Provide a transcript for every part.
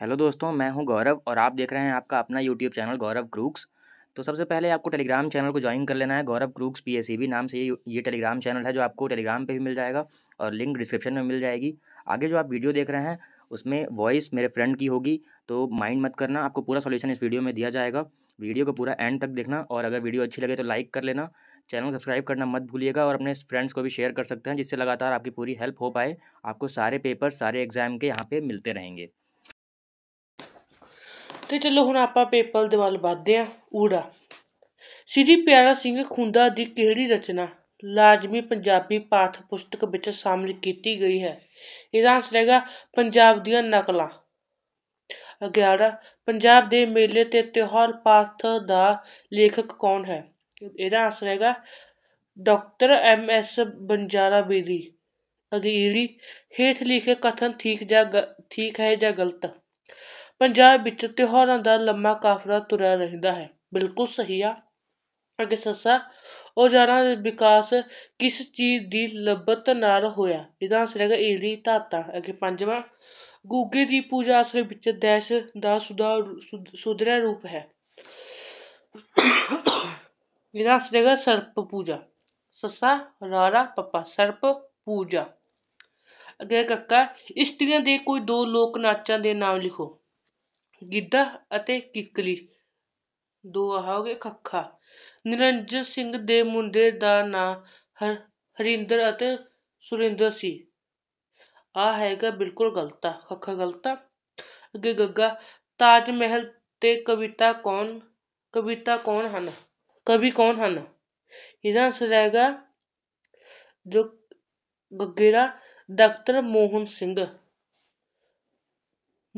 Hello दोस्तों मैं हूं गौरव और आप देख रहे हैं आपका अपना यूट्यूब चैनल गौरव क्रूक्स तो सबसे पहले आपको टेलीग्राम चैनल को ज्वाइन कर लेना है गौरव क्रूक्स पी e नाम से ये ये टेलीग्राम चैनल है जो आपको टेलीग्राम पे भी मिल जाएगा और लिंक डिस्क्रिप्शन में मिल जाएगी आगे जो आप वीडियो देख रहे हैं उसमें वॉइस मेरे फ्रेंड की होगी तो माइंड मत करना आपको पूरा सोल्यूशन इस वीडियो में दिया जाएगा वीडियो को पूरा एंड तक देखना और अगर वीडियो अच्छी लगे तो लाइक कर लेना चैनल को सब्सक्राइब करना मत भूलिएगा और अपने फ्रेंड्स को भी शेयर कर सकते हैं जिससे लगातार आपकी पूरी हेल्प हो पाए आपको सारे पेपर सारे एग्जाम के यहाँ पर मिलते रहेंगे ਤੇ ਚਲੋ ਹੁਣ ਆਪਾਂ ਪੇਪਲ ਦੇ ਵੱਲ ਵਧਦੇ ਹਾਂ ਊੜਾ ਸ਼੍ਰੀ ਪਿਆਰਾ ਸਿੰਘ ਖੁੰਦਾ ਦੀ ਕਿਹੜੀ ਰਚਨਾ ਲਾਜ਼ਮੀ ਪੰਜਾਬੀ ਪਾਠ ਪੁਸਤਕ ਵਿੱਚ ਸ਼ਾਮਿਲ ਕੀਤੀ ਗਈ ਹੈ ਇਹਦਾ ਆਨਸਰ ਹੈਗਾ ਪੰਜਾਬ ਦੀਆਂ ਨਕਲਾਂ 11 ਪੰਜਾਬ ਦੇ ਮੇਲੇ ਤੇ ਤਿਉਹਾਰ ਪਾਠ ਦਾ ਲੇਖਕ ਕੌਣ ਹੈ ਇਹਦਾ ਆਨਸਰ ਹੈਗਾ doctor M S Banjara Bedi ਅਗੀਰੀ ਹੇਠ ਲਿਖੇ ਕਥਨ ਠੀਕ ਜਾਂ ਠੀਕ ਹੈ ਜਾਂ ਗਲਤ ਪੰਜਾਬ ਵਿੱਚ ਤਿਉਹਾਰਾਂ ਦਾ ਲੰਮਾ ਕਾਫਲਾ ਤੁਰਿਆ ਰਹਿੰਦਾ ਹੈ ਬਿਲਕੁਲ ਸਹੀ ਆ ਅੱਗੇ ਸੱਸਾ ਔਜ਼ਾਰਾਂ ਦੇ ਵਿਕਾਸ ਕਿਸ ਚੀਜ਼ ਦੀ ਲੱਭਤ ਨਾਲ ਹੋਇਆ ਇਹਦਾ ਅਸਰ ਹੈਗਾ ਈੜੀ ਧਾਤਾਂ ਅੱਗੇ ਪੰਜਵਾਂ ਗੁੱਗੇ ਦੀ ਪੂਜਾ ਅਸਰ ਵਿੱਚ ਦੇਸ਼ ਦਾ ਸੁਧਾਰ ਸੁਧਰਿਆ ਰੂਪ ਹੈ ਇਹਦਾ ਅਸਰ ਹੈਗਾ ਸਰਪ ਪੂਜਾ ਸੱਸਾ ਰਾਰਾ ਪੱਪਾ ਸਰਪ ਪੂਜਾ ਅੱਗੇ ਕੱਕਾ ਇਸਤਰੀਆਂ ਦੇ ਕੋਈ ਦੋ ਲੋਕ ਨਾਚਾਂ ਦੇ ਨਾਮ ਲਿਖੋ ਗਿੱਧਾ ਅਤੇ ਕਿੱਕਲੀ ਦੋ ਹੋ ਗਏ ਖੱਖਾ ਨਿਰੰਜਨ ਸਿੰਘ ਦੇ ਮੁੰਡੇ ਦਾ ਨਾਂ ਹਰਿੰਦਰ ਅਤੇ ਸੁਰਿੰਦਰ ਸੀ ਆ ਹੈਗਾ ਬਿਲਕੁਲ ਗਲਤ ਆ ਖੱਖਾ ਗਲਤ ਆ ਅੱਗੇ ਗੱਗਾ ਤਾਜ ਮਹਿਲ ਤੇ ਕਵਿਤਾ ਕੌਣ ਕਵਿਤਾ ਕੌਣ ਹਨ ਕਵੀ ਕੌਣ ਹਨ ਇਹਦਾ ਆਨਸਰ ਹੈਗਾ ਜੋ ਗੱਗੇ ਦਾ ਡਾਕਟਰ ਮੋਹਨ ਸਿੰਘ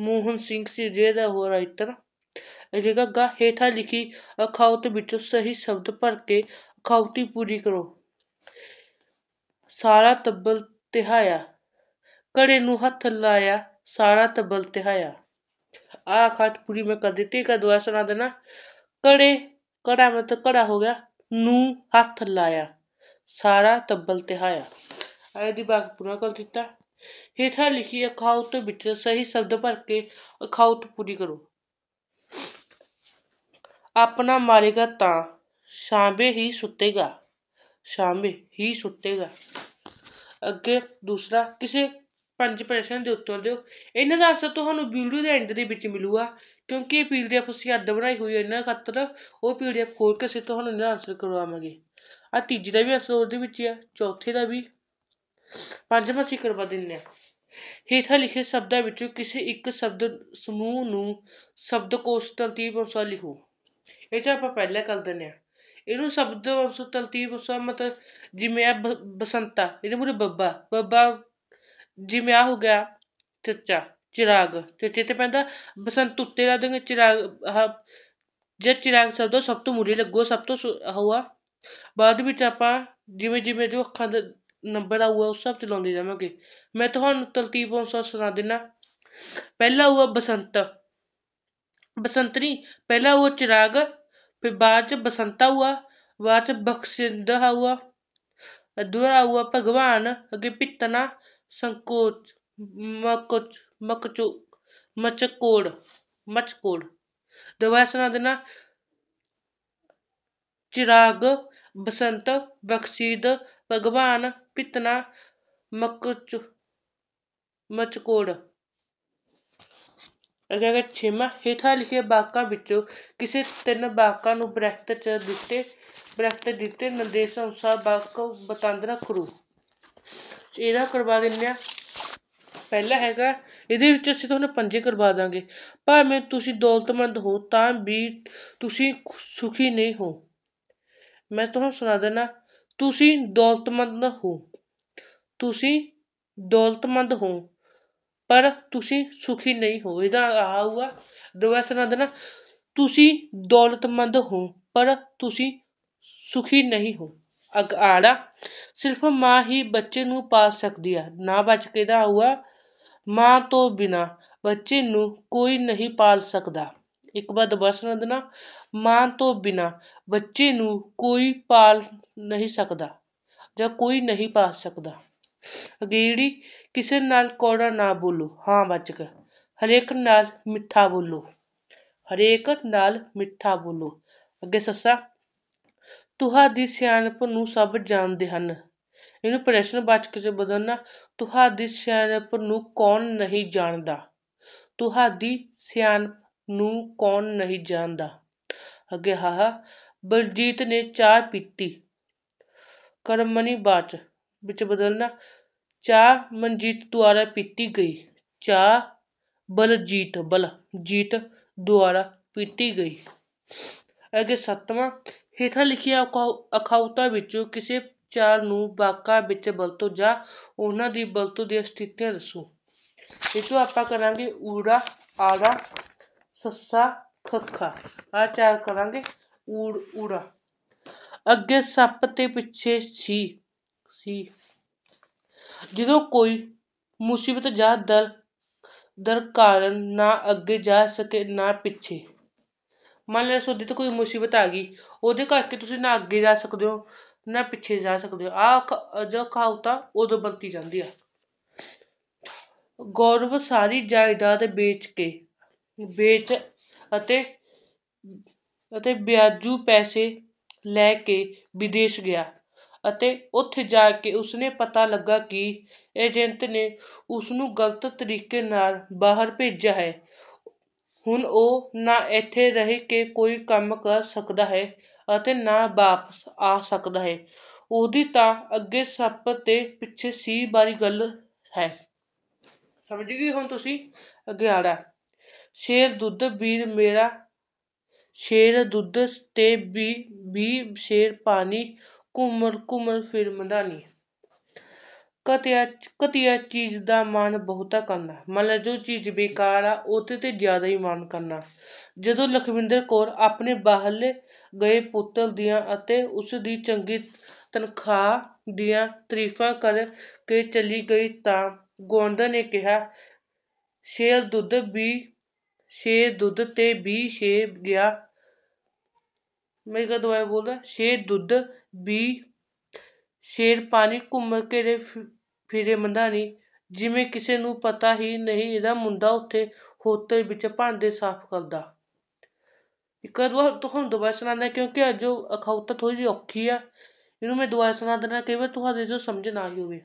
ਮੋਹਨ ਸਿੰਘ ਸਿਰਜੇ ਦਾ ਹੋ ਰਾਈਟਰ ਰਹੇਗਾ ਗਾ ਹੇਠਾ ਲਿਖੀ ਅਖਾਉਤ ਵਿੱਚੋਂ ਸਹੀ ਸ਼ਬਦ ਭਰ ਕੇ ਅਖਾਉਤੀ ਪੂਰੀ ਕਰੋ ਸਾਰਾ ਤਬਲ ਤਿਹਾਇਆ ਕੜੇ ਨੂੰ ਹੱਥ ਲਾਇਆ ਸਾਰਾ ਤਬਲ ਤਿਹਾਇਆ ਆ ਅਖਾਤ ਪੂਰੀ ਮੈਂ ਕਰ ਦਿੱਤੀ ਕਾ ਦੁਆ ਸੁਣਾ ਦੇਣਾ ਕੜੇ ਕੜਾ ਮਤ ਕੜਾ ਹੋ ਗਿਆ ਨੂੰ ਹੱਥ ਲਾਇਆ ਸਾਰਾ ਤਬਲ ਤਿਹਾਇਆ ਆਏ ਦੀ ਬਾਗ ਪੂਰਾ ਕਰ ਦਿੱਤਾ ਹੇਠਾਂ ਲਿਖੀ ਅਖਾਉਟ ਵਿੱਚ ਸਹੀ ਸ਼ਬਦ ਭਰ ਕੇ ਅਖਾਉਟ ਪੂਰੀ ਕਰੋ ਆਪਣਾ ਮਾਰੇਗਾ ਤਾਂ ਸ਼ਾਂਬੇ ਹੀ ਸੁੱਤੇਗਾ ਸ਼ਾਂਬੇ ਹੀ ਸੁੱਤੇਗਾ ਅੱਗੇ ਦੂਸਰਾ ਕਿਸੇ ਪੰਜ ਪ੍ਰਸ਼ਨ ਦੇ ਉੱਤਰ ਦਿਓ ਇਹਨਾਂ ਦਾ ਅਸਰ ਤੁਹਾਨੂੰ ਵੀਡੀਓ ਦੇ ਐਂਡ ਦੇ ਵਿੱਚ ਮਿਲੂਗਾ ਕਿਉਂਕਿ ਇਹ ਪੀਡੀਐਫ ਅਸੀਂ ਅੱਧ ਬਣਾਈ ਹੋਈ ਹੈ ਇਹਨਾਂ ਖਾਤਰ ਉਹ ਪੀਡੀਐਫ ਖੋਲ ਕੇ ਅਸੀਂ ਤੁਹਾਨੂੰ ਇਹਨਾਂ ਆਨਸਰ ਕਰਵਾਵਾਂਗੇ ਆ ਤੀਜੀ ਦਾ ਵੀ ਅਸਰ ਉਹਦੇ ਵਿੱਚ ਹੀ ਆ ਚੌਥੇ ਦਾ ਵੀ ਪੰਜਵਾਂ ਸਿਖਰਵਾਂ ਦਿੰਦੇ ਹਾਂ ਹੇਠਾਂ ਲਿਖੇ ਸ਼ਬਦਾਂ ਵਿੱਚੋਂ ਕਿਸੇ ਇੱਕ ਸ਼ਬਦ ਸਮੂਹ ਨੂੰ ਸ਼ਬਦਕੋਸ਼ ਤਰਤੀਬ ਅਨੁਸਾਰ ਲਿਖੋ ਇਹ 'ਚ ਆਪਾਂ ਪਹਿਲਾਂ ਕਰ ਦਿੰਦੇ ਹਾਂ ਇਹਨੂੰ ਸ਼ਬਦ ਅਨੁਸਾਰ ਤਰਤੀਬ ਅਨੁਸਾਰ ਮਤ ਜਿਵੇਂ ਆ ਬਸੰਤਾ ਇਹਦੇ ਮੂਰੇ ਬੱਬਾ ਬੱਬਾ ਜਿਵੇਂ ਆ ਹੋ ਗਿਆ ਚੱਚਾ ਚਿਰਾਗ ਚੱਚੇ ਤੇ ਪੈਂਦਾ ਬਸੰਤ ਉੱਤੇ ਲਾ ਦੇਗੇ ਚਿਰਾਗ ਜੇ ਚਿਰਾਗ ਸ਼ਬਦ ਸਭ ਤੋਂ ਮੂਹਰੇ ਲੱਗੋ ਸਭ ਤੋਂ ਹੋਆ ਬਾਅਦ ਵਿੱਚ ਆਪਾਂ ਜਿਵੇਂ ਜਿਵੇਂ ਜੋ ਅੱਖਾਂ ਦੇ ਨੰਬਰ ਆਊਗਾ ਉਸ ਹਿਸਾਬ 'ਤੇ ਲਾਉਂਦੇ ਜਾਵਾਂਗੇ ਮੈਂ ਤੁਹਾਨੂੰ ਤਰਤੀਬ ਅਨੁਸਾਰ ਸੁਣਾ ਦਿੰਨਾ ਪਹਿਲਾ ਆਊਗਾ ਬਸੰਤ ਬਸੰਤ ਨਹੀਂ ਪਹਿਲਾ ਉਹ ਚਿਰਾਗ ਫਿਰ ਬਾਅਦ 'ਚ ਬਸੰਤਾ ਆਊਗਾ ਬਾਅਦ 'ਚ ਬਖਸ਼ਿੰਦ ਆਊਗਾ ਅਧੂਰਾ ਆਊਗਾ ਭਗਵਾਨ ਅੱਗੇ ਪਿੱਤਨਾ ਸੰਕੋਚ ਮਕਚ ਮਕਚੋ ਮਚਕੋੜ ਮਚਕੋੜ ਦੁਬਾਰਾ ਸੁਣਾ ਦਿੰਨਾ ਚਿਰਾਗ ਬਸੰਤ ਬਖਸ਼ੀਦ ਭਗਵਾਨ ਪਿਤਨਾ ਮਕਚ ਮਚਕੋੜ ਅਗਰ ਛੇਵਾਂ ਹੇਠਾਂ ਲਿਖੇ ਵਾਕਾਂ ਵਿੱਚੋਂ ਕਿਸੇ ਤਿੰਨ ਵਾਕਾਂ ਨੂੰ ਬ੍ਰੈਕਟ 'ਚ ਦਿੱਤੇ ਬ੍ਰੈਕਟ ਦਿੱਤੇ ਨਿਰਦੇਸ਼ ਅਨੁਸਾਰ ਵਾਕ ਬਤਾਂਦਰਾ ਕਰੋ ਇਹਦਾ ਕਰਵਾ ਦਿੰਦੇ ਆ ਪਹਿਲਾ ਹੈਗਾ ਇਹਦੇ ਵਿੱਚ ਅਸੀਂ ਤੁਹਾਨੂੰ ਪੰਜੇ ਕਰਵਾ ਦਾਂਗੇ ਭਾਵੇਂ ਤੁਸੀਂ ਦੌਲਤਮੰਦ ਹੋ ਤਾਂ ਵੀ ਤੁਸੀਂ ਸੁਖੀ ਨਹੀਂ ਹੋ ਮੈਂ ਤੁਹਾਨੂੰ ਸੁਣਾ ਦੇਣਾ ਤੁਸੀਂ ਦੌਲਤਮੰਦ ਹੋ ਤੁਸੀਂ ਦੌਲਤਮੰਦ ਹੋ ਪਰ ਤੁਸੀਂ ਸੁਖੀ ਨਹੀਂ ਹੋ ਇਹਦਾ ਆਊਗਾ ਹੋਊਗਾ ਦਵਸਨਾ ਦਾ ਨਾ ਤੁਸੀਂ ਦੌਲਤਮੰਦ ਹੋ ਪਰ ਤੁਸੀਂ ਸੁਖੀ ਨਹੀਂ ਹੋ ਆੜਾ ਸਿਰਫ ਮਾਂ ਹੀ ਬੱਚੇ ਨੂੰ ਪਾਲ ਸਕਦੀ ਆ ਨਾ ਬਚ ਕੇ ਦਾ ਆਊਗਾ ਮਾਂ ਤੋਂ ਬਿਨਾ ਬੱਚੇ ਨੂੰ ਕੋਈ ਨਹੀਂ ਪਾਲ ਸਕਦਾ ਇੱਕ ਵਾਰ ਦੁਬਾਰਾ ਸੁਣਾ ਦੇਣਾ ਮਾਂ ਤੋਂ ਬਿਨਾਂ ਬੱਚੇ ਨੂੰ ਕੋਈ ਪਾਲ ਨਹੀਂ ਸਕਦਾ ਜਾਂ ਕੋਈ ਨਹੀਂ ਪਾਲ ਸਕਦਾ ਅਗੇੜੀ ਕਿਸੇ ਨਾਲ ਕੌੜਾ ਨਾ ਬੋਲੋ ਹਾਂ ਬਚ ਕੇ ਹਰੇਕ ਨਾਲ ਮਿੱਠਾ ਬੋਲੋ ਹਰੇਕ ਨਾਲ ਮਿੱਠਾ ਬੋਲੋ ਅੱਗੇ ਸੱਸਾ ਤੁਹਾਡੀ ਸਿਆਣਪ ਨੂੰ ਸਭ ਜਾਣਦੇ ਹਨ ਇਹਨੂੰ ਪ੍ਰਸ਼ਨ ਵਾਚਕ ਚ ਬਦਲਣਾ ਤੁਹਾਡੀ ਸਿਆਣਪ ਨੂੰ ਕੌਣ ਨਹੀਂ ਜਾਣਦਾ ਤੁਹਾਡੀ ਸਿਆਣਪ ਨੂੰ ਕੌਣ ਨਹੀਂ ਜਾਣਦਾ ਅੱਗੇ ਹਾਹਾ ਬਲਜੀਤ ਨੇ ਚਾਹ ਪੀਤੀ ਕਰਮਨੀ ਬਾਚ ਵਿੱਚ ਬਦਲਣਾ ਚਾਹ ਮਨਜੀਤ ਦੁਆਰਾ ਪੀਤੀ ਗਈ ਚਾਹ ਬਲਜੀਤ ਬਲਜੀਤ ਦੁਆਰਾ ਪੀਤੀ ਗਈ ਅੱਗੇ ਸੱਤਵਾਂ ਹੇਠਾਂ ਲਿਖੀਆਂ ਅਖਾਉਤਾਂ ਵਿੱਚੋਂ ਕਿਸੇ ਚਾਰ ਨੂੰ ਵਾਕਾਂ ਵਿੱਚ ਵਰਤੋ ਜਾਂ ਉਹਨਾਂ ਦੀ ਵਰਤੋਂ ਦੀਆਂ ਸਥਿਤੀਆਂ ਦੱਸੋ ਇਹ ਤੋਂ ਆਪਾਂ ਕਰਾਂਗੇ ਊੜਾ ਆੜਾ ਸੱਸਾ ਖੱਖਾ ਆ ਚਾਰ ਕਰਾਂਗੇ ਊੜ ਊੜਾ ਅੱਗੇ ਸੱਪ ਤੇ ਪਿੱਛੇ ਛੀ ਸੀ ਜਦੋਂ ਕੋਈ ਮੁਸੀਬਤ ਜਾਂ ਦਰ ਦਰ ਕਾਰਨ ਨਾ ਅੱਗੇ ਜਾ ਸਕੇ ਨਾ ਪਿੱਛੇ ਮੰਨ ਲਓ ਸੋਦੀ ਤੇ ਕੋਈ ਮੁਸੀਬਤ ਆ ਗਈ ਉਹਦੇ ਕਰਕੇ ਤੁਸੀਂ ਨਾ ਅੱਗੇ ਜਾ ਸਕਦੇ ਹੋ ਨਾ ਪਿੱਛੇ ਜਾ ਸਕਦੇ ਹੋ ਆ ਜੋ ਕਹਾਉਤਾ ਉਦੋਂ ਵਰਤੀ ਜਾਂਦੀ ਆ ਗੌਰਵ ਸਾਰੀ ਜਾਇਦਾਦ ਵੇਚ ਕੇ ਵੇਚ ਅਤੇ ਅਤੇ ਵਿਆਜੂ ਪੈਸੇ ਲੈ ਕੇ ਵਿਦੇਸ਼ ਗਿਆ ਅਤੇ ਉੱਥੇ ਜਾ ਕੇ ਉਸਨੇ ਪਤਾ ਲੱਗਾ ਕਿ ਏਜੰਟ ਨੇ ਉਸਨੂੰ ਗਲਤ ਤਰੀਕੇ ਨਾਲ ਬਾਹਰ ਭੇਜਿਆ ਹੈ ਹੁਣ ਉਹ ਨਾ ਇੱਥੇ ਰਹਿ ਕੇ ਕੋਈ ਕੰਮ ਕਰ ਸਕਦਾ ਹੈ ਅਤੇ ਨਾ ਵਾਪਸ ਆ ਸਕਦਾ ਹੈ ਉਹਦੀ ਤਾਂ ਅੱਗੇ ਸੱਪ ਤੇ ਪਿੱਛੇ ਸੀ ਵਾਲੀ ਗੱਲ ਹੈ ਸਮਝ ਗਏ ਹੁਣ ਤੁਸੀਂ ਅਗਿਆੜਾ ਸ਼ੇਰ ਦੁੱਧ ਵੀਰ ਮੇਰਾ ਸ਼ੇਰ ਦੁੱਧ ਤੇ ਵੀ ਵੀ ਸ਼ੇਰ ਪਾਣੀ ਕੁਮਰ ਕੁਮਰ ਫਿਰ ਮਦਾਨੀ ਕਤਿਆ ਕਤਿਆ ਚੀਜ਼ ਦਾ ਮਾਨ ਬਹੁਤਾ ਕਰਨਾ ਮਨ ਜੋ ਚੀਜ਼ ਬੇਕਾਰ ਆ ਉਹਦੇ ਤੇ ਜ਼ਿਆਦਾ ਹੀ ਮਾਨ ਕਰਨਾ ਜਦੋਂ ਲਖਵਿੰਦਰ ਕੌਰ ਆਪਣੇ ਬਾਹਰਲੇ ਗਏ ਪੁੱਤਰ ਦੀਆਂ ਅਤੇ ਉਸ ਦੀ ਚੰਗੀ ਤਨਖਾਹ ਦੀਆਂ ਤਾਰੀਫਾਂ ਕੇ ਚਲੀ ਗਈ ਤਾਂ ਗੋਂਦਰ ਨੇ ਕਿਹਾ ਸ਼ੇਰ ਦੁੱਧ ਵੀ ਛੇ ਦੁੱਧ ਤੇ 20 ਛੇ ਗਿਆ ਮੈਂ ਦਵਾਈ ਦੁਬਾਰਾ ਬੋਲਦਾ ਛੇ ਦੁੱਧ 20 ਛੇ ਪਾਣੀ ਘੁੰਮ ਕੇ ਫਿਰੇ ਮੰਧਾਣੀ ਜਿਵੇਂ ਕਿਸੇ ਨੂੰ ਪਤਾ ਹੀ ਨਹੀਂ ਇਹਦਾ ਮੁੰਡਾ ਉੱਥੇ ਹੋਤੇ ਵਿੱਚ ਭਾਂਡੇ ਸਾਫ਼ ਕਰਦਾ ਇੱਕ ਦਵਾ ਤੁਹਾਨੂੰ ਦੁਬਾਰਾ ਸੁਣਾਉਂਦਾ ਕਿਉਂਕਿ ਅੱਜ ਉਹ ਥੋੜੀ ਜਿਹੀ ਔਖੀ ਆ ਇਹਨੂੰ ਮੈਂ ਦੁਬਾਰਾ ਸੁਣਾ ਦਿੰਦਾ ਕਈ ਵਾਰ ਤੁਹਾਡੇ ਜੋ ਸਮਝ ਨਾ ਆਈ ਹੋਵੇ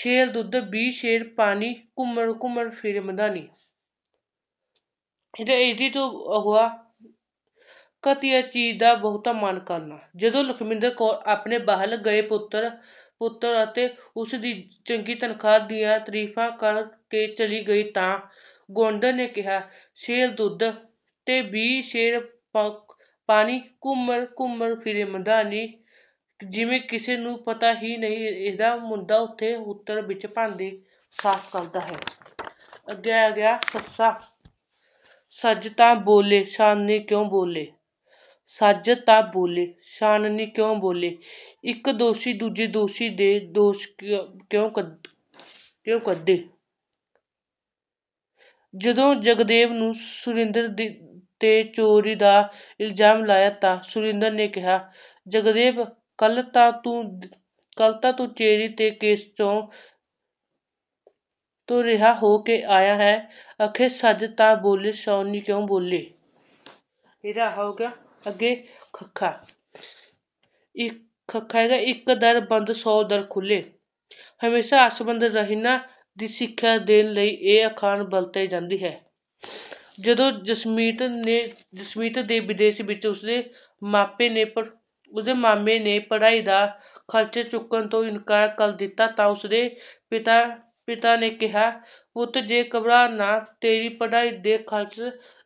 ਛੇ ਦੁੱਧ 20 ਛੇ ਪਾਣੀ ਘੁੰਮਣ ਘੁੰਮਣ ਫਿਰ ਮੰਧਾਨੀ ਇਹਦੀ ਤੋਂ ਹੋਆ ਘਟੀਆ ਚੀਜ਼ ਦਾ ਬਹੁਤਾ ਮਨ ਕਰਨਾ ਜਦੋਂ ਲਖਮਿੰਦਰ ਕੌਰ ਆਪਣੇ ਬਾਹਰ ਗਏ ਪੁੱਤਰ ਪੁੱਤਰ ਅਤੇ ਉਸ ਦੀ ਚੰਗੀ ਤਨਖਾਹ ਦੀਆਂ ਤਾਰੀਫਾਂ ਕਰਕੇ ਚਲੀ ਗਈ ਤਾਂ ਗਵਾਂਢਣ ਨੇ ਕਿਹਾ ਸ਼ੇਰ ਦੁੱਧ ਤੇ 20 ਸ਼ੇਰ ਪਾਣੀ ਘੁੰਮਰ ਘੁੰਮਰ ਫਿਰੇ ਮਦਾਨੀ ਜਿਵੇਂ ਕਿਸੇ ਨੂੰ ਪਤਾ ਹੀ ਨਹੀਂ ਇਹਦਾ ਮੁੰਡਾ ਉੱਥੇ ਉੱਤਰ ਵਿੱਚ ਭਾਂਡੇ ਸਾਫ਼ ਕਰਦਾ ਹੈ ਅੱਗੇ ਆ ਗਿਆ ਸੱਸਾ ਸੱਜ ਤਾਂ ਬੋਲੇ ਸ਼ਾਨਨੀ ਕਿਉਂ ਬੋਲੇ ਸੱਜ ਤਾਂ ਬੋਲੇ ਸ਼ਾਨਨੀ ਕਿਉਂ ਬੋਲੇ ਇੱਕ ਦੋਸ਼ੀ ਦੂਜੇ ਦੋਸ਼ੀ ਦੇ ਦੋਸ਼ ਕਿਉਂ ਕੱਢ ਕਿਉਂ ਕੱਢੇ ਜਦੋਂ ਜਗਦੇਵ ਨੂੰ ਸੁਰਿੰਦਰ ਤੇ ਚੋਰੀ ਦਾ ਇਲਜ਼ਾਮ ਲਾਇਆ ਤਾਂ ਸੁਰਿੰਦਰ ਨੇ ਕਿਹਾ ਜਗਦੇਵ ਕੱਲ ਤਾਂ ਤੂੰ ਕੱਲ ਤਾਂ ਤੂੰ ਚੇਰੀ ਤੇ ਕੇਸ ਚੋਂ ਤੂੰ ਰਿਹਾ ਹੋ ਕੇ ਆਇਆ ਹੈ ਅਖੇ ਸੱਜ ਤਾਂ ਬੋਲੇ ਸਾਉਣੀ ਕਿਉਂ ਬੋਲੇ ਇਹਦਾ ਹੋ ਗਿਆ ਅੱਗੇ ਖੱਖਾ ਇੱਕ ਖੱਖਾ ਹੈਗਾ ਇੱਕ ਦਰ ਬੰਦ 100 ਦਰ ਖੁੱਲੇ ਹਮੇਸ਼ਾ ਅਸਬੰਦ ਰਹਿਣਾ ਦੀ ਸਿੱਖਿਆ ਦੇਣ ਲਈ ਇਹ ਅਖਾਨ ਬਲਤੇ ਜਾਂਦੀ ਹੈ ਜਦੋਂ ਜਸਮੀਤ ਨੇ ਜਸਮੀਤ ਦੇ ਵਿਦੇਸ਼ ਵਿੱਚ ਉਸਦੇ ਮਾਪੇ ਨੇ ਪਰ ਉਹਦੇ ਮਾਮੇ ਨੇ ਪੜ੍ਹਾਈ ਦਾ ਖਰਚ ਚੁੱਕਣ ਤੋਂ ਇਨਕਾਰ ਕਰ ਦਿੱਤਾ ਤਾਂ ਉਸਦੇ ਪਿਤਾ ਪਿਤਾ ਨੇ ਕਿਹਾ, "ਪੁੱਤ ਜੇ ਘਬਰਾ ਨਾ, ਤੇਰੀ ਪੜ੍ਹਾਈ ਦੇ ਖ਼ਰਚ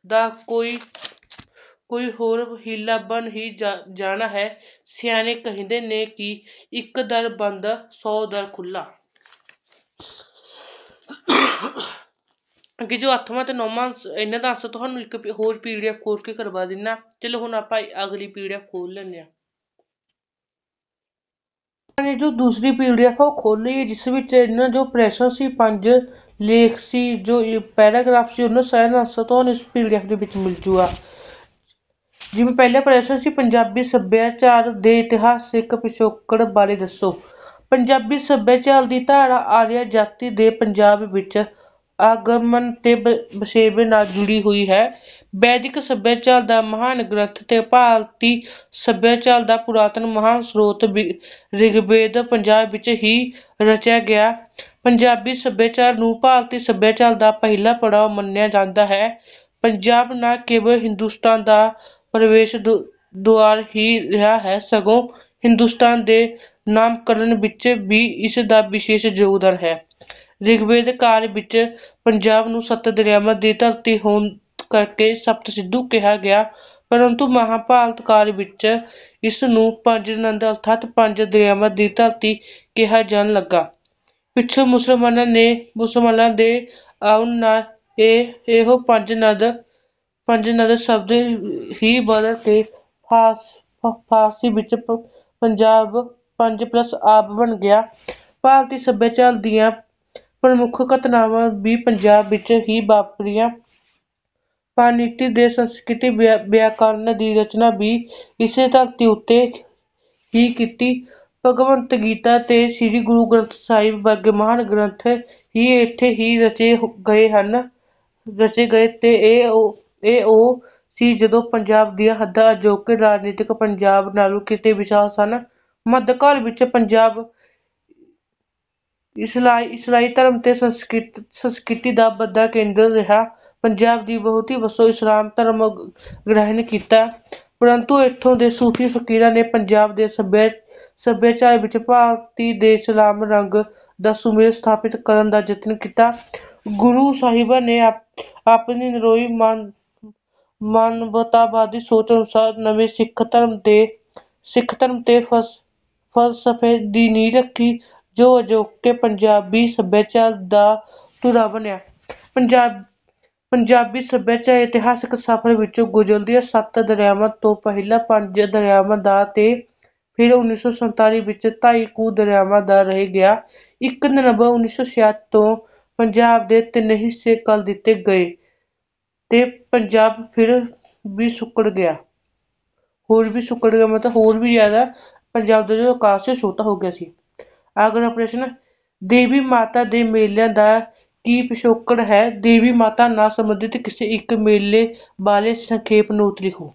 ਦਾ ਕੋਈ ਕੋਈ ਹੋਰ ਹੀਲਾ ਬਣ ਹੀ ਜਾਣਾ ਹੈ। ਸਿਆਣੇ ਕਹਿੰਦੇ ਨੇ ਕਿ ਇੱਕ ਦਰ ਬੰਦ, ਸੌ ਦਰ ਖੁੱਲ੍ਹਾ।" ਅੱਗੇ ਜੋ ਅੱਠਵਾਂ ਤੇ ਨੌਵਾਂ ਇਹਨਾਂ ਦਾ ਆਂਸਰ ਤੁਹਾਨੂੰ ਇੱਕ ਹੋਰ ਪੀਡੀਐਫ ਖੋਲ ਕੇ ਕਰਵਾ ਦਿੰਦਾ ਚਲੋ ਹੁਣ ਆਪਾਂ ਅਗਲੀ ਪੀਡੀਐਫ ਖੋਲ ਲੈਂਦੇ ਆ ਨੇ ਜੋ ਦੂਸਰੀ ਪੀਡੀਐਫ ਉਹ ਖੋਲੀ ਜਿਸ ਵਿੱਚ ਇਹਨਾਂ ਜੋ ਪ੍ਰੈਸ਼ਰ ਸੀ ਪੰਜ ਲੇਖ ਸੀ ਜੋ ਪੈਰਾਗ੍ਰਾਫ ਸੀ ਉਹਨਾਂ ਸਾਰਿਆਂ ਦਾ ਆਨਸਰ ਤੁਹਾਨੂੰ ਇਸ ਪੀਡੀਐਫ ਦੇ ਵਿੱਚ ਮਿਲ ਜੂਗਾ ਜਿਵੇਂ ਪਹਿਲੇ ਪ੍ਰੈਸ਼ਰ ਸੀ ਪੰਜਾਬੀ ਸੱਭਿਆਚਾਰ ਦੇ ਇਤਿਹਾਸਿਕ ਪਿਛੋਕੜ ਬਾਰੇ ਦੱਸੋ ਪੰਜਾਬੀ ਸੱਭਿਆਚਾਰ ਦੀ ਧਾਰਾ ਆਰੀਆ ਜਾਤੀ ਦੇ ਪੰਜਾਬ ਵਿੱਚ ਆਗਮਨ ਤੇ ਵਸੇਬੇ ਨਾਲ ਜੁੜੀ ਹੋਈ ਹੈ ਵੈਦਿਕ ਸੱਭਿਆਚਾਰ ਦਾ ਮਹਾਨ ਗ੍ਰੰਥ ਤੇ ਭਾਰਤੀ ਸੱਭਿਆਚਾਰ ਦਾ ਪੁਰਾਤਨ ਮਹਾਨ ਸਰੋਤ ਰਿਗਵੇਦ ਪੰਜਾਬ ਵਿੱਚ ਹੀ ਰਚਿਆ ਗਿਆ। ਪੰਜਾਬੀ ਸੱਭਿਆਚਾਰ ਨੂੰ ਭਾਰਤੀ ਸੱਭਿਆਚਾਰ ਦਾ ਪਹਿਲਾ ਪੜਾਅ ਮੰਨਿਆ ਜਾਂਦਾ ਹੈ। ਪੰਜਾਬ ਨਾ ਕੇਵਲ ਹਿੰਦੁਸਤਾਨ ਦਾ ਪ੍ਰਵੇਸ਼ ਦੁਆਰ ਹੀ ਰਿਹਾ ਹੈ ਸਗੋਂ ਹਿੰਦੁਸਤਾਨ ਦੇ ਨਾਮਕਰਨ ਵਿੱਚ ਵੀ ਇਸ ਦਾ ਵਿਸ਼ੇਸ਼ ਯੋਗਦਾਨ ਹੈ। ਰਿਗਵੇਦ ਕਾਲ ਵਿੱਚ ਪੰਜਾਬ ਨੂੰ ਸੱਤ ਦਰਿਆਵਾਂ ਦੀ ਧਰਤੀ ਹੋਣ ਕਰਕੇ ਸਿੱਧੂ ਕਿਹਾ ਗਿਆ ਪਰੰਤੂ ਮਹਾਂਭਾਰਤ ਕਾਲ ਵਿੱਚ ਇਸ ਨੂੰ ਪੰਜ ਨੰਦ ਅਰਥਾਤ ਪੰਜ ਦਰਿਆਵਾਂ ਦੀ ਧਰਤੀ ਕਿਹਾ ਜਾਣ ਲੱਗਾ ਪਿੱਛੋਂ ਮੁਸਲਮਾਨਾਂ ਨੇ ਮੁਸਲਮਾਨਾਂ ਦੇ ਆਉਣ ਨਾਲ ਇਹ ਇਹੋ ਪੰਜ ਨਦ ਪੰਜ ਨਦ ਸ਼ਬਦ ਹੀ ਬਦਲ ਕੇ ਫਾਰਸ ਫਾਰਸੀ ਵਿੱਚ ਪੰਜਾਬ ਪੰਜ ਪਲੱਸ ਆਬ ਬਣ ਗਿਆ ਭਾਰਤੀ ਸੱਭਿਆਚਾਰ ਦੀਆਂ ਪ੍ਰਮੁੱਖ ਘਟਨਾਵਾਂ ਵੀ ਪੰਜਾਬ ਵਿੱਚ ਹੀ ਵਾਪਰੀਆਂ ਪਾਣੀਟੀ ਦੇ ਸੰਸਕ੍ਰਿਤੀ ਵਿਆਕਰਨ ਦੀ ਰਚਨਾ ਵੀ ਇਸੇ ਧਰਤੀ ਉੱਤੇ ਹੀ ਕੀਤੀ ਭਗਵੰਤ ਗੀਤਾ ਤੇ ਸ੍ਰੀ ਗੁਰੂ ਗ੍ਰੰਥ ਸਾਹਿਬ ਵਰਗੇ ਮਹਾਨ ਗ੍ਰੰਥ ਹੀ ਇੱਥੇ ਹੀ ਰਚੇ ਹੋ ਗਏ ਹਨ ਰਚੇ ਗਏ ਤੇ ਇਹ ਉਹ ਇਹ ਉਹ ਸੀ ਜਦੋਂ ਪੰਜਾਬ ਦੀਆਂ ਹੱਦਾਂ ਅਜੋਕੇ ਰਾਜਨੀਤਿਕ ਪੰਜਾਬ ਨਾਲੋਂ ਕਿਤੇ ਵਿਸ਼ਾਲ ਸਨ ਮੱਧਕਾਲ ਵਿੱਚ ਪੰਜਾਬ ਇਸਲਾਈ ਇਸਲਾਈ ਧਰਮ ਤੇ ਸੰਸਕ੍ਰਿਤ ਸੰਸਕ੍ਰਿਤੀ ਦਾ ਵੱਡਾ ਕੇਂਦਰ ਰਿਹਾ ਪੰਜਾਬ ਦੀ ਬਹੁਤੀ ਵਸੋਂ ਇਸਲਾਮ ਧਰਮ ਗ੍ਰਹਿਣ ਕੀਤਾ ਪਰੰਤੂ ਇੱਥੋਂ ਦੇ ਸੂਫ਼ੀ ਫ਼ਕੀਰਾਂ ਨੇ ਪੰਜਾਬ ਦੇ ਸੱਭਿਆ ਸੱਭਿਆਚਾਰ ਵਿੱਚ ਭਾਰਤੀ ਦੇ ਇਸਲਾਮ ਰੰਗ ਦਾ ਸੁਮੇਲ ਸਥਾਪਿਤ ਕਰਨ ਦਾ ਯਤਨ ਕੀਤਾ ਗੁਰੂ ਸਾਹਿਬਾਂ ਨੇ ਆਪਣੀ ਨਿਰੋਈ ਮਨ ਮਾਨਵਤਾਵਾਦੀ ਸੋਚ ਅਨੁਸਾਰ ਨਵੇਂ ਸਿੱਖ ਧਰਮ ਦੇ ਸਿੱਖ ਧਰਮ ਤੇ ਫਲਸਫੇ ਦੀ ਨੀਂਹ ਰੱਖੀ ਜੋ ਅਜੋਕੇ ਪੰਜਾਬੀ ਸੱਭਿਆਚਾਰ ਦਾ ਧੁਰਾ ਬਣਿਆ ਪੰਜਾਬ ਪੰਜਾਬੀ ਸੱਭਿਆਚਾਰ ਇਤਿਹਾਸਕ ਸਫ਼ਰ ਵਿੱਚੋਂ ਗੁਜ਼ਰਦੀਆਂ ਸੱਤ ਦਰਿਆਵਾਂ ਤੋਂ ਪਹਿਲਾਂ ਪੰਜ ਦਰਿਆਵਾਂ ਦਾ ਤੇ ਫਿਰ 1947 ਵਿੱਚ ਢਾਈ ਕੁ ਦਰਿਆਵਾਂ ਦਾ ਰਹਿ ਗਿਆ। 1 ਨਵੰਬਰ ਉੱਨੀ ਤੋਂ ਪੰਜਾਬ ਦੇ ਤਿੰਨ ਹਿੱਸੇ ਕਰ ਦਿੱਤੇ ਗਏ ਤੇ ਪੰਜਾਬ ਫਿਰ ਵੀ ਸੁੱਕੜ ਗਿਆ। ਹੋਰ ਵੀ ਸੁੱਕੜ ਗਿਆ ਮਤਲਬ ਹੋਰ ਵੀ ਜ਼ਿਆਦਾ ਪੰਜਾਬ ਦਾ ਜੋ ਆਕਾਸ਼ ਛੋਟਾ ਹੋ ਗਿਆ ਸੀ। ਆਖਰੀ ਪ੍ਰਸ਼ਨ ਦੇਵੀ ਮਾਤਾ ਦੇ ਮੇਲਿਆਂ ਦਾ ਕੀ ਪਿਛੋਕੜ ਹੈ ਦੇਵੀ ਮਾਤਾ ਨਾਲ ਸੰਬੰਧਿਤ ਕਿਸੇ ਇੱਕ ਮੇਲੇ ਬਾਰੇ ਸੰਖੇਪ ਨੋਟ ਲਿਖੋ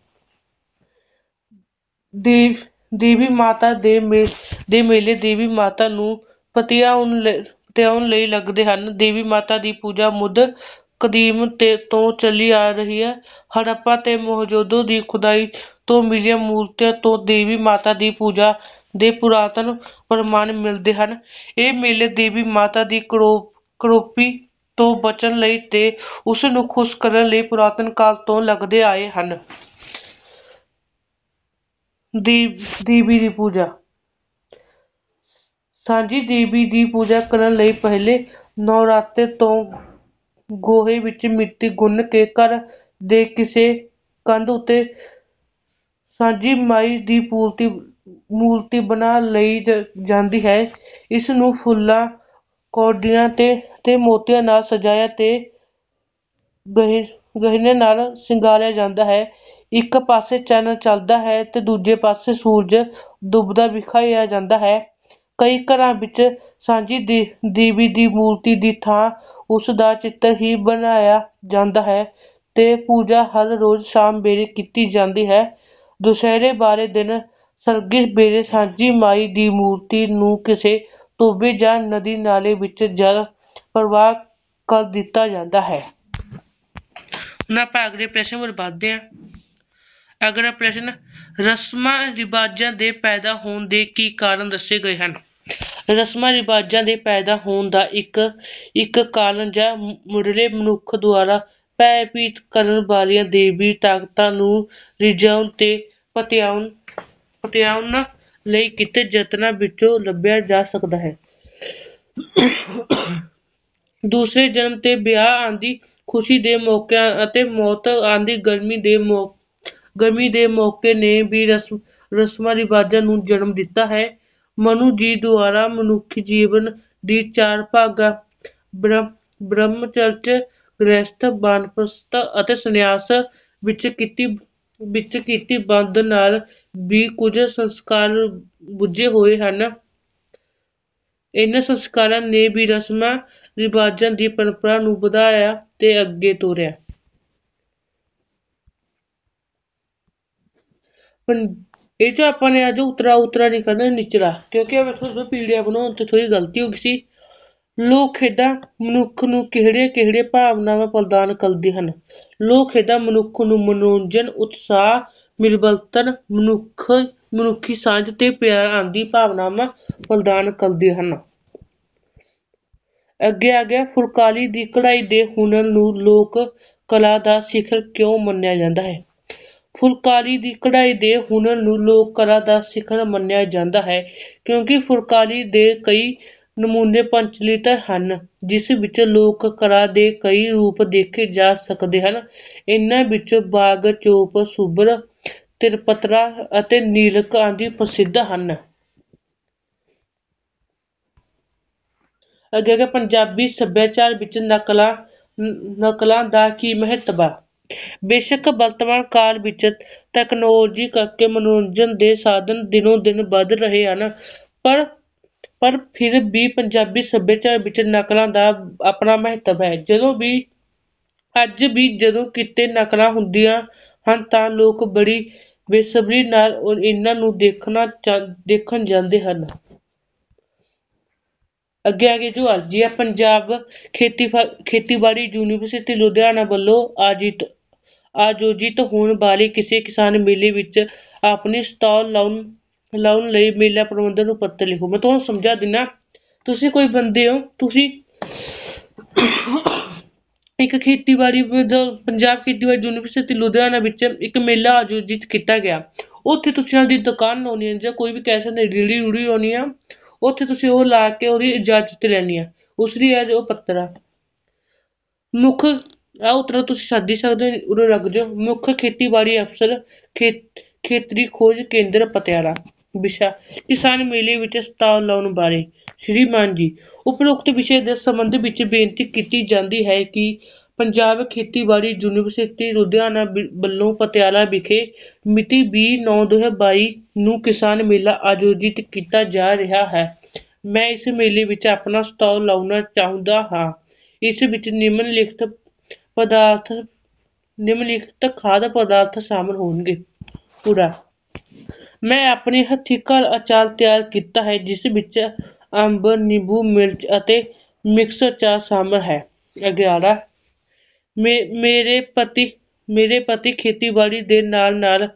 ਦੇਵ ਦੇਵੀ ਮਾਤਾ ਦੇ ਮੇ ਦੇ ਮੇਲੇ ਦੇਵੀ ਮਾਤਾ ਨੂੰ ਪਤਿਆਉਣ ਲਈ ਪਤਿਆਉਣ ਲਈ ਲੱਗਦੇ ਹਨ ਦੇਵੀ ਮਾਤਾ ਦੀ ਪੂਜਾ ਮੁੱਢ ਕਦੀਮ ਤੇ ਤੋਂ ਚੱਲੀ ਆ ਰਹੀ ਹੈ ਹੜੱਪਾ ਤੇ ਮੋਹਜੋਦੋ ਦੀ ਖੁਦਾਈ ਤੋਂ ਮਿਲੀਆਂ ਮੂਰਤੀਆਂ ਤੋਂ ਦੇਵੀ ਮਾਤਾ ਦੀ ਪੂਜਾ ਦੇ ਪੁਰਾਤਨ ਪ੍ਰਮਾਣ ਮਿਲਦੇ ਹਨ ਇਹ ਮੇਲੇ ਦੇਵੀ ਮਾਤਾ ਦੀ ਕਰੋਪ ਕਰੋਪੀ ਤੋਂ ਬਚਣ ਲਈ ਤੇ ਉਸ ਨੂੰ ਖੁਸ਼ ਕਰਨ ਲਈ ਪੁਰਾਤਨ ਕਾਲ ਤੋਂ ਲੱਗਦੇ ਆਏ ਹਨ ਦੀ ਦੀਵੀ ਦੀ ਪੂਜਾ ਸਾਂਝੀ ਦੇਵੀ ਦੀ ਪੂਜਾ ਕਰਨ ਲਈ ਪਹਿਲੇ ਨੌਰਾਤੇ ਤੋਂ ਗੋਹੇ ਵਿੱਚ ਮਿੱਟੀ ਗੁੰਨ ਕੇ ਘਰ ਦੇ ਕਿਸੇ ਕੰਧ ਉੱਤੇ ਸਾਂਝੀ ਮਾਈ ਦੀ ਪੂਰਤੀ ਮੂਰਤੀ ਬਣਾ ਲਈ ਜਾਂਦੀ ਹੈ ਇਸ ਨੂੰ ਫੁੱਲਾਂ ਕੌਡੀਆਂ ਤੇ ਤੇ ਮੋਤੀਆਂ ਨਾਲ ਸਜਾਇਆ ਤੇ ਗਹਿ ਗਹਿਣੇ ਨਾਲ ਸਿੰਗਾਰਿਆ ਜਾਂਦਾ ਹੈ ਇੱਕ ਪਾਸੇ ਚੰਨ ਚੱਲਦਾ ਹੈ ਤੇ ਦੂਜੇ ਪਾਸੇ ਸੂਰਜ ਡੁੱਬਦਾ ਵਿਖਾਇਆ ਜਾਂਦਾ ਹੈ ਕਈ ਘਰਾਂ ਵਿੱਚ ਸਾਂਝੀ ਦੇ ਦੇਵੀ ਦੀ ਮੂਰਤੀ ਦੀ ਥਾਂ ਉਸ ਦਾ ਚਿੱਤਰ ਹੀ ਬਣਾਇਆ ਜਾਂਦਾ ਹੈ ਤੇ ਪੂਜਾ ਹਰ ਰੋਜ਼ ਸ਼ਾਮ ਵੇਲੇ ਕੀਤੀ ਜਾਂਦੀ ਹੈ ਦੁਸਹਿਰੇ ਵਾਲੇ ਦਿਨ ਸਰਘੇ ਵੇਲੇ ਸਾਂਝੀ ਮਾਈ ਦੀ ਮੂਰਤੀ ਨੂੰ ਕਿਸੇ ਟੋਭੇ ਜਾਂ ਨਦੀ ਨਾਲੇ ਵਿੱਚ ਜਲ ਪ੍ਰਵਾਹ ਕਰ ਦਿੱਤਾ ਜਾਂਦਾ ਹੈ ਹੁਣ ਆਪਾਂ ਦੇ ਪ੍ਰਸ਼ਨ ਵੱਲ ਵੱਧਦੇ ਹਾਂ ਅਗਲਾ ਪ੍ਰਸ਼ਨ ਰਸਮਾਂ ਰਿਵਾਜਾਂ ਦੇ ਪੈਦਾ ਹੋਣ ਦੇ ਕੀ ਕਾਰਨ ਦੱਸੇ ਗਏ ਹਨ ਰਸਮਾਂ ਰਿਵਾਜਾਂ ਦੇ ਪੈਦਾ ਹੋਣ ਦਾ ਇੱਕ ਇੱਕ ਕਾਰਨ ਜਾਂ ਮੁੱਢਲੇ ਮਨੁੱਖ ਦੁਆਰਾ ਭੈਭੀਤ ਕਰਨ ਵਾਲੀਆਂ ਦੇਵੀ ਤਾਕਤਾਂ ਨੂੰ ਰਿਝਾਉਣ ਤੇ ਪਤਿਆਉਣ ਪਤਿਆਉਣ ਲਈ ਕੀਤੇ ਯਤਨਾਂ ਵਿੱਚੋਂ ਲੱਭਿਆ ਜਾ ਸਕਦਾ ਹੈ। ਦੂਸਰੇ ਜਨਮ ਤੇ ਵਿਆਹ ਆਦਿ ਖੁਸ਼ੀ ਦੇ ਮੌਕਿਆਂ ਅਤੇ ਮੌਤ ਆਦਿ ਗਮੀ ਦੇ ਮੌ ਗਮੀ ਦੇ ਮੌਕੇ ਨੇ ਵੀ ਰਸਮ ਰਸਮਾਂ ਰਿਵਾਜਾਂ ਨੂੰ ਜਨਮ ਦਿੱਤਾ ਹੈ। ਮਨੂ ਜੀ ਦੁਆਰਾ ਮਨੁੱਖੀ ਜੀਵਨ ਦੀ ਚਾਰ ਭਾਗਾਂ ਬ੍ਰਹਮ ਬ੍ਰਹਮਚਰਚ, ਗ੍ਰਹਿਸਥ, ਵਾਨਪ੍ਰਸਥ ਅਤੇ ਸੰਨਿਆਸ ਵਿੱਚ ਕੀਤੀ ਵਿੱਚ ਕੀਤੀ ਬੰਦ ਨਾਲ ਵੀ ਕੁਝ ਸੰਸਕਾਰ ਬੁੱਝੇ ਹੋਏ ਹਨ ਇਹਨਾਂ ਸੰਸਕਾਰਾਂ ਨੇ ਵੀ ਰਸਮਾਂ ਰਿਵਾਜਾਂ ਦੀ ਪਰੰਪਰਾ ਨੂੰ ਵਧਾਇਆ ਤੇ ਅੱਗੇ ਤੋਰਿਆ ਇਹ ਜੋ ਆਪਾਂ ਨੇ ਅੱਜ ਉਤਰਾ ਉਤਰਾ ਨਹੀਂ ਕਰਨਾ ਨਿਚਲਾ ਕਿਉਂਕਿ ਮੈਂ ਤੁਹਾਨੂੰ ਪੀੜੀਆ ਬਣਾਉਣ ਤੇ ਥੋੜੀ ਗਲਤੀ ਹੋ ਗਈ ਸੀ ਲੋਕ ਖੇਡਾਂ ਮਨੁੱਖ ਨੂੰ ਕਿਹੜੇ ਕਿਹੜੇ ਭਾਵਨਾਵਾਂ ਪ੍ਰਦਾਨ ਕਰਦੀਆਂ ਹਨ ਲੋਕ ਖੇਡਾਂ ਮਨੁੱਖ ਨੂੰ ਮਨੋਰੰਜਨ ਉਤਸ਼ਾਹ ਮਿਲਵਰਤਨ ਮਨੁੱਖ ਮਨੁੱਖੀ ਸਾਂਝ ਤੇ ਪਿਆਰ ਆਦਿ ਭਾਵਨਾਵਾਂ ਪ੍ਰਦਾਨ ਕਰਦੇ ਹਨ ਅੱਗੇ ਆ ਗਿਆ ਫੁਲਕਾਰੀ ਦੀ ਕਢਾਈ ਦੇ ਹੁਨਰ ਨੂੰ ਲੋਕ ਕਲਾ ਦਾ ਸਿਖਰ ਕਿਉਂ ਮੰਨਿਆ ਜਾਂਦਾ ਹੈ ਫੁਲਕਾਰੀ ਦੀ ਕਢਾਈ ਦੇ ਹੁਨਰ ਨੂੰ ਲੋਕ ਕਲਾ ਦਾ ਸਿਖਰ ਮੰਨਿਆ ਜਾਂਦਾ ਹੈ ਕਿਉਂਕਿ ਫੁਲਕਾਰੀ ਦੇ ਕਈ ਨਮੂਨੇ ਪੰਚਲੀਤਰ ਹਨ ਜਿਸ ਵਿੱਚ ਲੋਕ ਕਲਾ ਦੇ ਕਈ ਰੂਪ ਦੇਖੇ ਜਾ ਸਕਦੇ ਹਨ ਇਨ੍ਹਾਂ ਵਿੱਚ ਬਾਗ ਚੋਪ ਸੁਬਰ ਤਿਰਪਤਰਾ ਅਤੇ ਨੀਲਕਾਂ ਦੀ ਪ੍ਰਸਿੱਧ ਹਨ ਅੱਗੇ ਹੈਗਾ ਪੰਜਾਬੀ ਸੱਭਿਆਚਾਰ ਵਿੱਚ ਨਕਲਾਂ ਨਕਲਾਂ ਦਾ ਕੀ ਮਹੱਤਵ ਹੈ ਬੇਸ਼ੱਕ ਵਰਤਮਾਨ ਕਾਲ ਵਿੱਚ ਟੈਕਨੋਲੋਜੀ ਕਰਕੇ ਮਨੋਰੰਜਨ ਦੇ ਸਾਧਨ ਦਿਨੋਂ ਦਿਨ ਵੱਧ ਰਹੇ ਹਨ ਪਰ ਪਰ ਫਿਰ ਵੀ ਪੰਜਾਬੀ ਸੱਭਿਆਚਾਰ ਵਿੱਚ ਨਕਲਾਂ ਦਾ ਆਪਣਾ ਮਹੱਤਵ ਹੈ ਜਦੋਂ ਵੀ ਅੱਜ ਵੀ ਜਦੋਂ ਕਿਤੇ ਨਕਲਾਂ ਹੁੰਦੀਆਂ ਹਨ ਤਾਂ ਲੋਕ ਬੜੀ ਬੇਸਬਰੀ ਨਾਲ ਇਹਨਾਂ ਨੂੰ ਦੇਖਣਾ ਦੇਖਣ ਜਾਂਦੇ ਹਨ ਅੱਗੇ ਆ ਗਏ ਜੋ ਅਰਜੀ ਆ ਪੰਜਾਬ ਖੇਤੀ ਖੇਤੀਬਾੜੀ ਯੂਨੀਵਰਸਿਟੀ ਲੁਧਿਆਣਾ ਵੱਲੋਂ ਆਜਿਤ ਆਯੋਜਿਤ ਹੋਣ ਵਾਲੇ ਕਿਸੇ ਕਿਸਾਨ ਮੇਲੇ ਵਿੱਚ ਆਪਣੀ ਸਟਾਲ ਲਾਉਣ ਲਾਉਣ ਲਈ ਮੇਲਾ ਪ੍ਰਬੰਧਨ ਨੂੰ ਪੱਤਰ ਲਿਖੋ ਮੈਂ ਤੁਹਾਨੂੰ ਸਮਝਾ ਦਿੰਨਾ ਤੁਸੀਂ ਕੋਈ ਬੰਦੇ ਹੋ ਤੁਸੀਂ ਇੱਕ ਖੇਤੀਬਾੜੀ ਪੰਜਾਬ ਖੇਤੀਬਾੜੀ ਯੂਨੀਵਰਸਿਟੀ ਲੁਧਿਆਣਾ ਵਿੱਚ ਇੱਕ ਮੇਲਾ ਆਯੋਜਿਤ ਕੀਤਾ ਗਿਆ ਉੱਥੇ ਤੁਸੀਂ ਆਪਣੀ ਦੁਕਾਨ ਲਾਉਣੀ ਹੈ ਜਾਂ ਕੋਈ ਵੀ ਕਹਿ ਸਕਦੇ ਰੀੜੀ ਰੂੜੀ ਲਾਉਣੀ ਆ ਉੱਥੇ ਤੁਸੀਂ ਉਹ ਲਾ ਕੇ ਉਹਦੀ ਇਜਾਜ਼ਤ ਲੈਣੀ ਆ ਉਸ ਲਈ ਹੈ ਜੋ ਪੱਤਰ ਆ ਮੁੱਖ ਆ ਉਤਰ ਤੁਸੀਂ ਸਾਦੀ ਸਕਦੇ ਹੋ ਉਰੇ ਲੱਗ ਜਾਓ ਮੁੱਖ ਖੇਤੀਬਾੜੀ ਅਫਸਰ ਖੇਤ ਖੇਤਰੀ ਖੋਜ ਕੇਂਦਰ ਪਟਿਆਲਾ ਵਿਸ਼ਾ ਕਿਸਾਨ ਮੇਲੇ ਵਿੱਚ ਸਟਾਲ ਲਾਉਣ ਬਾਰੇ ਸ਼੍ਰੀਮਾਨ ਜੀ ਉਪਰੋਕਤ ਵਿਸ਼ੇ ਦੇ ਸੰਬੰਧ ਵਿੱਚ ਬੇਨਤੀ ਕੀਤੀ ਜਾਂਦੀ ਹੈ ਕਿ ਪੰਜਾਬ ਖੇਤੀਬਾੜੀ ਯੂਨੀਵਰਸਿਟੀ ਲੁਧਿਆਣਾ ਵੱਲੋਂ ਪਟਿਆਲਾ ਵਿਖੇ ਮਿਤੀ 20 2022 ਨੂੰ ਕਿਸਾਨ ਮੇਲਾ ਆਯੋਜਿਤ ਕੀਤਾ ਜਾ ਰਿਹਾ ਹੈ ਮੈਂ ਇਸ ਮੇਲੇ ਵਿੱਚ ਆਪਣਾ ਸਟਾਲ ਲਾਉਣਾ ਚਾਹੁੰਦਾ ਹਾਂ ਇਸ ਵਿੱਚ ਨਿਮਨ ਲਿਖਤ ਪਦਾਰਥ ਨਿਮਨ ਲਿਖਤ ਖਾਦ ਪਦਾਰਥ ਸ਼ਾਮਲ ਹੋਣਗੇ ਪੂਰਾ ਮੈਂ ਆਪਣੇ ਹੱਥੀਂ ਘਰ ਅਚਾਰ ਤਿਆਰ ਕੀਤਾ ਹੈ ਜਿਸ ਵਿੱਚ ਅੰਬ ਨਿੰਬੂ ਮਿਰਚ ਅਤੇ ਮਿਕਸ ਅਚਾਰ ਸ਼ਾਮਲ ਹੈ ਗਿਆਰਾਂ ਮੇ ਮੇਰੇ ਪਤੀ ਮੇਰੇ ਪਤੀ ਖੇਤੀਬਾੜੀ ਦੇ ਨਾਲ ਨਾਲ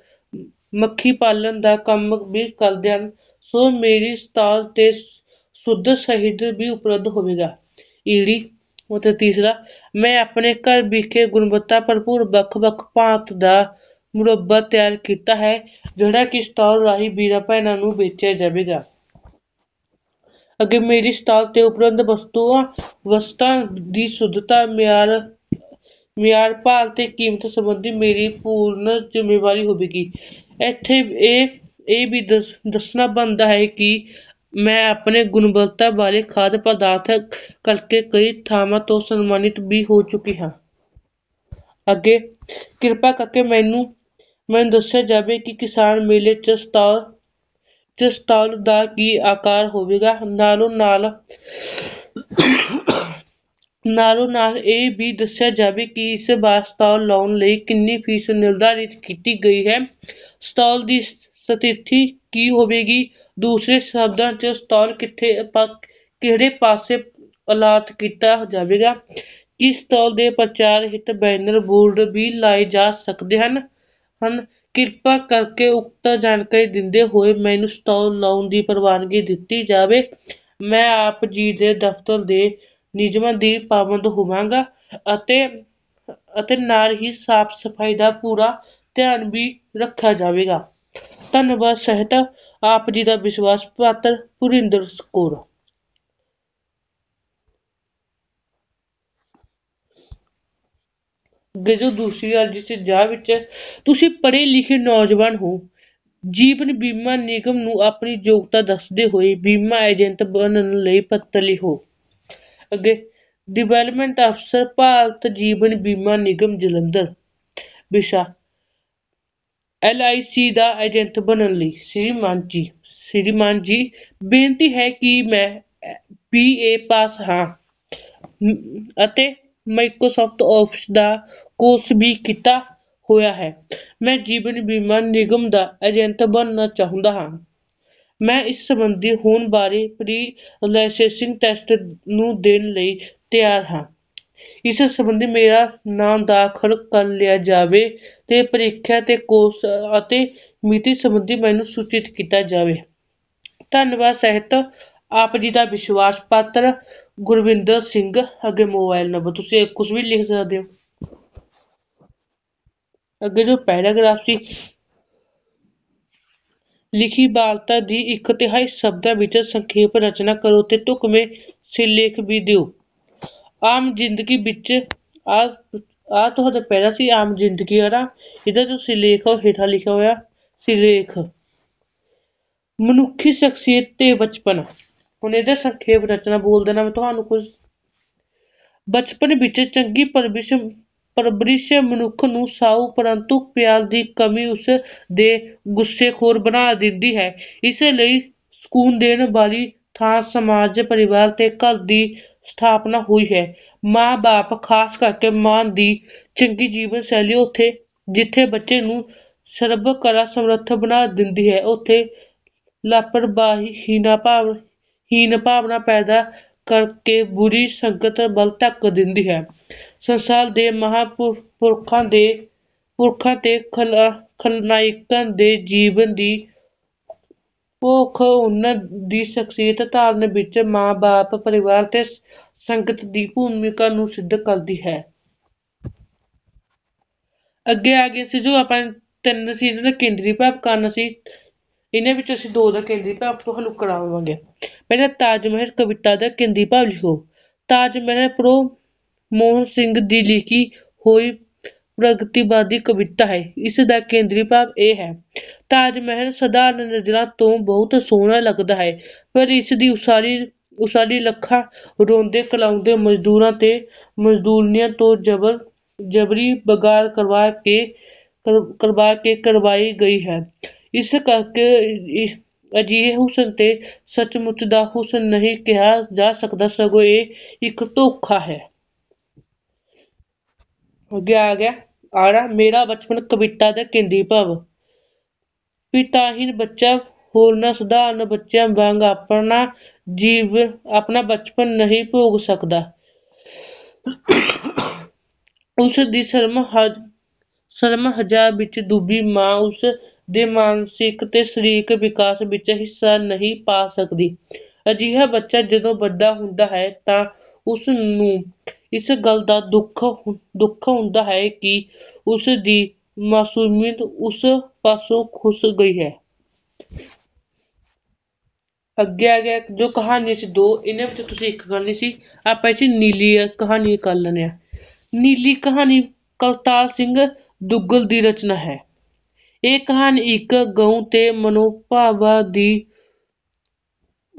ਮੱਖੀ ਪਾਲਣ ਦਾ ਕੰਮ ਵੀ ਕਰਦੇ ਹਨ ਸੋ ਮੇਰੀ ਸਟਾਲ 'ਤੇ ਸ਼ੁੱਧ ਸ਼ਹਿਦ ਵੀ ਉਪਲਬਧ ਹੋਵੇਗਾ ਈੜੀ ਤੇ ਤੀਸਰਾ ਮੈਂ ਆਪਣੇ ਘਰ ਵਿਖੇ ਗੁਣਵੱਤਾ ਭਰਪੂਰ ਵੱਖ ਵੱਖ ਭਾਂਤ ਦਾ ਮੁਰੱਬਾ ਤਿਆਰ ਕੀਤਾ ਹੈ ਜਿਹੜਾ ਕਿ ਸਟਾਲ ਰਾਹੀਂ ਵੀਰਾਂ ਭੈਣਾਂ ਨੂੰ ਵੇਚਿਆ ਜਾਵੇਗਾ ਅੱਗੇ ਮੇਰੀ ਸਟਾਲ ਤੇ ਉਪਰੰਤ ਵਸਤੂਆਂ ਵਸਤਾਂ ਦੀ ਸ਼ੁੱਧਤਾ ਮਿਆਰ ਮਿਆਰ ਭਾਰ ਤੇ ਕੀਮਤ ਸੰਬੰਧੀ ਮੇਰੀ ਪੂਰਨ ਜ਼ਿੰਮੇਵਾਰੀ ਹੋਵੇਗੀ ਇੱਥੇ ਇਹ ਇਹ ਵੀ ਦੱਸ ਦੱਸਣਾ ਬਣਦਾ ਹੈ ਕਿ ਮੈਂ ਆਪਣੇ ਗੁਣਵੱਤਾ ਵਾਲੇ ਖਾਦ ਪਦਾਰਥ ਕਰਕੇ ਕਈ ਥਾਵਾਂ ਤੋਂ ਸਨਮਾਨਿਤ ਵੀ ਹੋ ਚੁੱਕੀ ਹਾਂ ਅੱਗੇ ਕਿਰਪਾ ਕਰਕੇ ਮੈਨੂੰ ਮੈਨੂੰ ਦੱਸਿਆ ਜਾਵੇ ਕਿ ਕਿਸਾਨ ਮੇਲੇ 'ਚ ਸਟਾਲ 'ਚ ਸਟਾਲ ਦਾ ਕੀ ਆਕਾਰ ਹੋਵੇਗਾ ਨਾਲੋਂ ਨਾਲ ਨਾਲੋਂ ਨਾਲ ਇਹ ਵੀ ਦੱਸਿਆ ਜਾਵੇ ਕਿ ਇਸ ਵਾਰ ਸਟਾਲ ਲਾਉਣ ਲਈ ਕਿੰਨੀ ਫੀਸ ਨਿਰਧਾਰਿਤ ਕੀਤੀ ਗਈ ਹੈ ਸਟਾਲ ਦੀ ਸਥਿਤੀ ਕੀ ਹੋਵੇਗੀ ਦੂਸਰੇ ਸ਼ਬਦਾਂ 'ਚ ਸਟਾਲ ਕਿੱਥੇ ਕਿਹੜੇ ਪਾਸੇ ਅਲਾਟ ਕੀਤਾ ਜਾਵੇਗਾ ਕਿਸ ਸਟਾਲ ਦੇ ਪ੍ਰਚਾਰ ਹਿੱਤ ਬੈਨਰ ਬੋਰਡ ਵੀ ਲਾਏ ਜਾ ਸਕਦੇ ਹਨ ਹਨ ਕਿਰਪਾ ਕਰਕੇ ਉਕਤ ਜਾਣਕਾਰੀ ਦਿੰਦੇ ਹੋਏ ਮੈਨੂੰ ਸਟਾਲ ਲਾਉਣ ਦੀ ਪ੍ਰਵਾਨਗੀ ਦਿੱਤੀ ਜਾਵੇ ਮੈਂ ਆਪ ਜੀ ਦੇ ਦਫ਼ਤਰ ਦੇ ਨਿਯਮਾਂ ਦੀ ਪਾਬੰਦ ਹੋਵਾਂਗਾ ਅਤੇ ਅਤੇ ਨਾਲ ਹੀ ਸਾਫ਼ ਸਫਾਈ ਦਾ ਪੂਰਾ ਧਿਆਨ ਵੀ ਰੱਖਿਆ ਜਾਵੇਗਾ ਧੰਨਵਾਦ ਸਹਿਤ ਆਪ ਜੀ ਦਾ ਵਿਸ਼ਵਾਸ ਪਾਤਰ ਪੁਰਿੰਦਰ ਕੌਰ ਗਜ਼ੋ ਦੂਸਰੀ ਵਾਰ ਜਿਸ ਜਾ ਵਿੱਚ ਤੁਸੀਂ ਪੜ੍ਹੇ ਲਿਖੇ ਨੌਜਵਾਨ ਹੋ ਜੀਵਨ ਬੀਮਾ ਨਿਗਮ ਨੂੰ ਆਪਣੀ ਯੋਗਤਾ ਦੱਸਦੇ ਹੋਏ ਬੀਮਾ ਏਜੰਟ ਬਣਨ ਲਈ ਪੱਤਰ ਲਿਖੋ ਅੱਗੇ ਡਿਵੈਲਪਮੈਂਟ ਅਫਸਰ ਭਾਰਤ ਜੀਵਨ ਬੀਮਾ ਨਿਗਮ ਜਲੰਧਰ ਵਿਸ਼ਾ LIC ਦਾ ਏਜੰਟ ਬਣਨ ਲਈ ਸ਼੍ਰੀਮਾਨ ਜੀ ਸ਼੍ਰੀਮਾਨ ਜੀ ਬੇਨਤੀ ਹੈ ਕਿ ਮੈਂ ਬੀਏ ਪਾਸ ਹਾਂ ਅਤੇ ਮਾਈਕਰੋਸਾਫਟ ਆਫਿਸ ਦਾ ਕੋਰਸ ਵੀ ਕੀਤਾ ਹੋਇਆ ਹੈ ਮੈਂ ਜੀਵਨ ਬੀਮਾ ਨਿਗਮ ਦਾ ਏਜੰਟ ਬਣਨਾ ਚਾਹੁੰਦਾ ਹਾਂ ਮੈਂ ਇਸ ਸੰਬੰਧੀ ਹੋਣ ਬਾਰੇ ਪ੍ਰੀ ਲਾਇਸੈਂਸਿੰਗ ਟੈਸਟ ਨੂੰ ਦੇਣ ਲਈ ਤਿਆਰ ਹਾਂ ਇਸ ਸੰਬੰਧੀ ਮੇਰਾ ਨਾਮ ਦਾਖਲ ਕਰ ਲਿਆ ਜਾਵੇ ਤੇ ਪ੍ਰੀਖਿਆ ਤੇ ਕੋਰਸ ਅਤੇ ਮਿਤੀ ਸੰਬੰਧੀ ਮੈਨੂੰ ਸੂਚਿਤ ਕੀਤਾ ਜਾਵੇ ਧੰਨਵਾਦ ਸਹਿਤ ਆਪ ਜੀ ਦਾ ਵਿਸ਼ਵਾਸ ਪਾਤਰ ਗੁਰਵਿੰਦਰ ਸਿੰਘ ਅੱਗੇ ਮੋਬਾਈਲ ਨੰਬਰ ਤੁਸੀਂ ਕੁਝ ਵੀ ਲਿਖ ਸਕਦੇ ਹੋ ਅੱਗੇ ਜੋ ਪੈਰਾਗ੍ਰਾਫ ਸੀ ਲਿਖੀ ਵਾਰਤਾ ਦੀ ਇੱਕ ਤਿਹਾਈ ਸ਼ਬਦਾਂ ਵਿੱਚ ਸੰਖੇਪ ਰਚਨਾ ਕਰੋ ਤੇ ਢੁਕਵੇਂ ਸਿਰਲੇਖ ਵੀ ਦਿਓ ਆਮ ਜ਼ਿੰਦਗੀ ਵਿੱਚ ਆ ਆ ਤੁਹਾਡਾ ਪਹਿਲਾ ਸੀ ਆਮ ਜ਼ਿੰਦਗੀ ਵਾਲਾ ਇਹਦਾ ਜੋ ਸਿਰਲੇਖ ਉਹ ਹੇਠਾਂ ਲਿਖਿਆ ਹੋਇਆ ਸਿਰਲੇਖ ਮਨੁੱਖੀ ਸ਼ਖਸੀਅਤ ਤੇ ਬਚਪਨ ਹੁਣ ਇਹਦਾ ਸੰਖੇਪ ਰਚਨਾ ਬੋਲ ਦੇਣਾ ਮੈਂ ਤੁਹਾਨੂੰ ਕੁਝ ਬਚਪਨ ਵਿੱਚ ਚੰਗੀ ਪਰਵਰਿਸ਼ ਪਰਬ੍ਰਿਸ਼ ਮਨੁੱਖ ਨੂੰ ਸਾਉ ਪਰੰਤੂ ਪਿਆਰ ਦੀ ਕਮੀ ਉਸ ਦੇ ਗੁੱਸੇਖੋਰ ਬਣਾ ਦਿੰਦੀ ਹੈ ਇਸ ਲਈ ਸਕੂਨ ਦੇਣ ਵਾਲੀ ਥਾਂ ਸਮਾਜ ਪਰਿਵਾਰ ਤੇ ਘਰ ਦੀ ਸਥਾਪਨਾ ਹੋਈ ਹੈ ਮਾਂ-ਬਾਪ ਖਾਸ ਕਰਕੇ ਮਾਂ ਦੀ ਚੰਗੀ ਜੀਵਨ ਸ਼ੈਲੀ ਉੱਥੇ ਜਿੱਥੇ ਬੱਚੇ ਨੂੰ ਕਲਾ ਸਮਰੱਥ ਬਣਾ ਦਿੰਦੀ ਹੈ ਉੱਥੇ ਲਾਪਰਵਾਹੀ ਹੀਨਾ ਭਾਵ ਹੀਣ ਭਾਵਨਾ ਪੈਦਾ ਕਰਕੇ ਬੁਰੀ ਸੰਗਤ ਵੱਲ ਧੱਕ ਦਿੰਦੀ ਹੈ ਸੰਸਾਰ ਦੇ ਮਹਾਂਪੁਰਖਾਂ ਦੇ ਪੁਰਖਾਂ ਤੇ ਖਲਾ ਖਲਨਾਇਕਾਂ ਦੇ ਜੀਵਨ ਦੀ ਭੁੱਖ ਉਹਨਾਂ ਦੀ ਸ਼ਖਸੀਅਤ ਧਾਰਨ ਵਿੱਚ ਮਾਂ-ਬਾਪ, ਪਰਿਵਾਰ ਤੇ ਸੰਗਤ ਦੀ ਭੂਮਿਕਾ ਨੂੰ ਸਿੱਧ ਕਰਦੀ ਹੈ। ਅੱਗੇ ਆ ਗਏ ਸੀ ਜੋ ਆਪਾਂ ਤਿੰਨ ਸੀ ਇਹਨਾਂ ਦਾ ਕੇਂਦਰੀ ਭਾਵ ਕਰਨ ਸੀ ਇਹਨੇ ਵਿੱਚ ਅਸੀਂ ਦੋ ਦਾ ਕੇਂਦਰੀ ਭਾਵ ਤੁਹਾਨੂੰ ਕਰਾਵਾਂਗੇ ਪਹਿਲਾ ਤਾਜ ਮਹਿਰ ਕਵਿਤਾ ਦਾ ਕੇਂਦਰੀ ਭਾਵ ਲਿਖੋ ਤਾਜ ਮਹਿਰ ਪ੍ਰੋ ਮੋਹਨ ਸਿੰਘ ਦੀ ਲਿਖੀ ਹੋਈ ਪ੍ਰਗਤੀਵਾਦੀ ਕਵਿਤਾ ਹੈ ਇਸ ਦਾ ਕੇਂਦਰੀ ਭਾਵ ਇਹ ਹੈ ਤਾਜ ਮਹਿਰ ਸਧਾਰਨ ਨਜ਼ਰਾਂ ਤੋਂ ਬਹੁਤ ਸੋਹਣਾ ਲੱਗਦਾ ਹੈ ਪਰ ਇਸ ਦੀ ਉਸਾਰੀ ਉਸਾਰੀ ਲੱਖਾਂ ਰੋਂਦੇ ਕਲਾਉਂਦੇ ਮਜ਼ਦੂਰਾਂ ਤੇ ਮਜ਼ਦੂਰਨੀਆਂ ਤੋਂ ਜ਼ਬਰ ਜਬਰੀ ਬਗਾਰ ਕਰਵਾ ਕੇ ਕਰਵਾ ਕੇ ਕਰਵਾਈ ਗਈ ਹੈ ਇਸ ਕਰਕੇ ਇ ਅਜਿਹੇ ਹੁਸਨ 'ਤੇ ਸੱਚਮੁੱਚ ਦਾ ਹੁਸਨ ਨਹੀਂ ਕਿਹਾ ਜਾ ਸਕਦਾ ਸਗੋਂ ਇਹ ਇੱਕ ਧੋਖਾ ਹੈ ਹੋ ਗਿਆ ਆ ਗਿਆ ਆੜਾ ਮੇਰਾ ਬਚਪਨ ਕਵਿਤਾ ਦੇ ਕਿੰਦੀ ਭਵ ਪਿਤਾਹੀਨ ਬੱਚਾ ਨਾ ਸੁਧਾਰਨ ਬੱਚਿਆਂ ਵਾਂਗ ਆਪਣਾ ਜੀਵ ਆਪਣਾ ਬਚਪਨ ਨਹੀਂ ਭੋਗ ਸਕਦਾ ਉਸ ਦੀ ਸ਼ਰਮ ਹਜ ਸ਼ਰਮ ਹਜ਼ਾਰ ਵਿੱਚ ਡੁੱਬੀ ਮਾਂ ਉਸ ਦੇ ਮਾਨਸਿਕ ਤੇ ਸਰੀਰਕ ਵਿਕਾਸ ਵਿੱਚ ਹਿੱਸਾ ਨਹੀਂ ਪਾ ਸਕਦੀ। ਅਜਿਹਾ ਬੱਚਾ ਜਦੋਂ ਵੱਡਾ ਹੁੰਦਾ ਹੈ ਤਾਂ ਉਸ ਨੂੰ ਇਸ ਗੱਲ ਦਾ ਦੁੱਖ ਦੁੱਖ ਹੁੰਦਾ ਹੈ ਕਿ ਉਸ ਦੀ ਮਾਸੂਮੀਅਤ ਉਸ ਪਾਸੋਂ ਖੁੱਸ ਗਈ ਹੈ। ਅੱਗੇ ਆ ਗਿਆ ਜੋ ਕਹਾਣੀ ਸੀ ਦੋ ਇਹਨਾਂ ਵਿੱਚ ਤੁਸੀਂ ਇੱਕ ਕਰਨੀ ਸੀ ਆਪਾਂ ਇਸ ਨੀਲੀ ਕਹਾਣੀ ਕਰ ਲੈਂਦੇ ਆ ਨੀਲੀ ਕਹਾਣੀ ਕਰਤਾਰ ਸਿੰਘ ਦੁੱਗਲ ਦੀ ਰਚਨਾ ਹੈ ਇਹ ਕਹਾਣੀ ਇੱਕ ਗਊ ਤੇ ਮਨੋਭਾਵਾਂ ਦੀ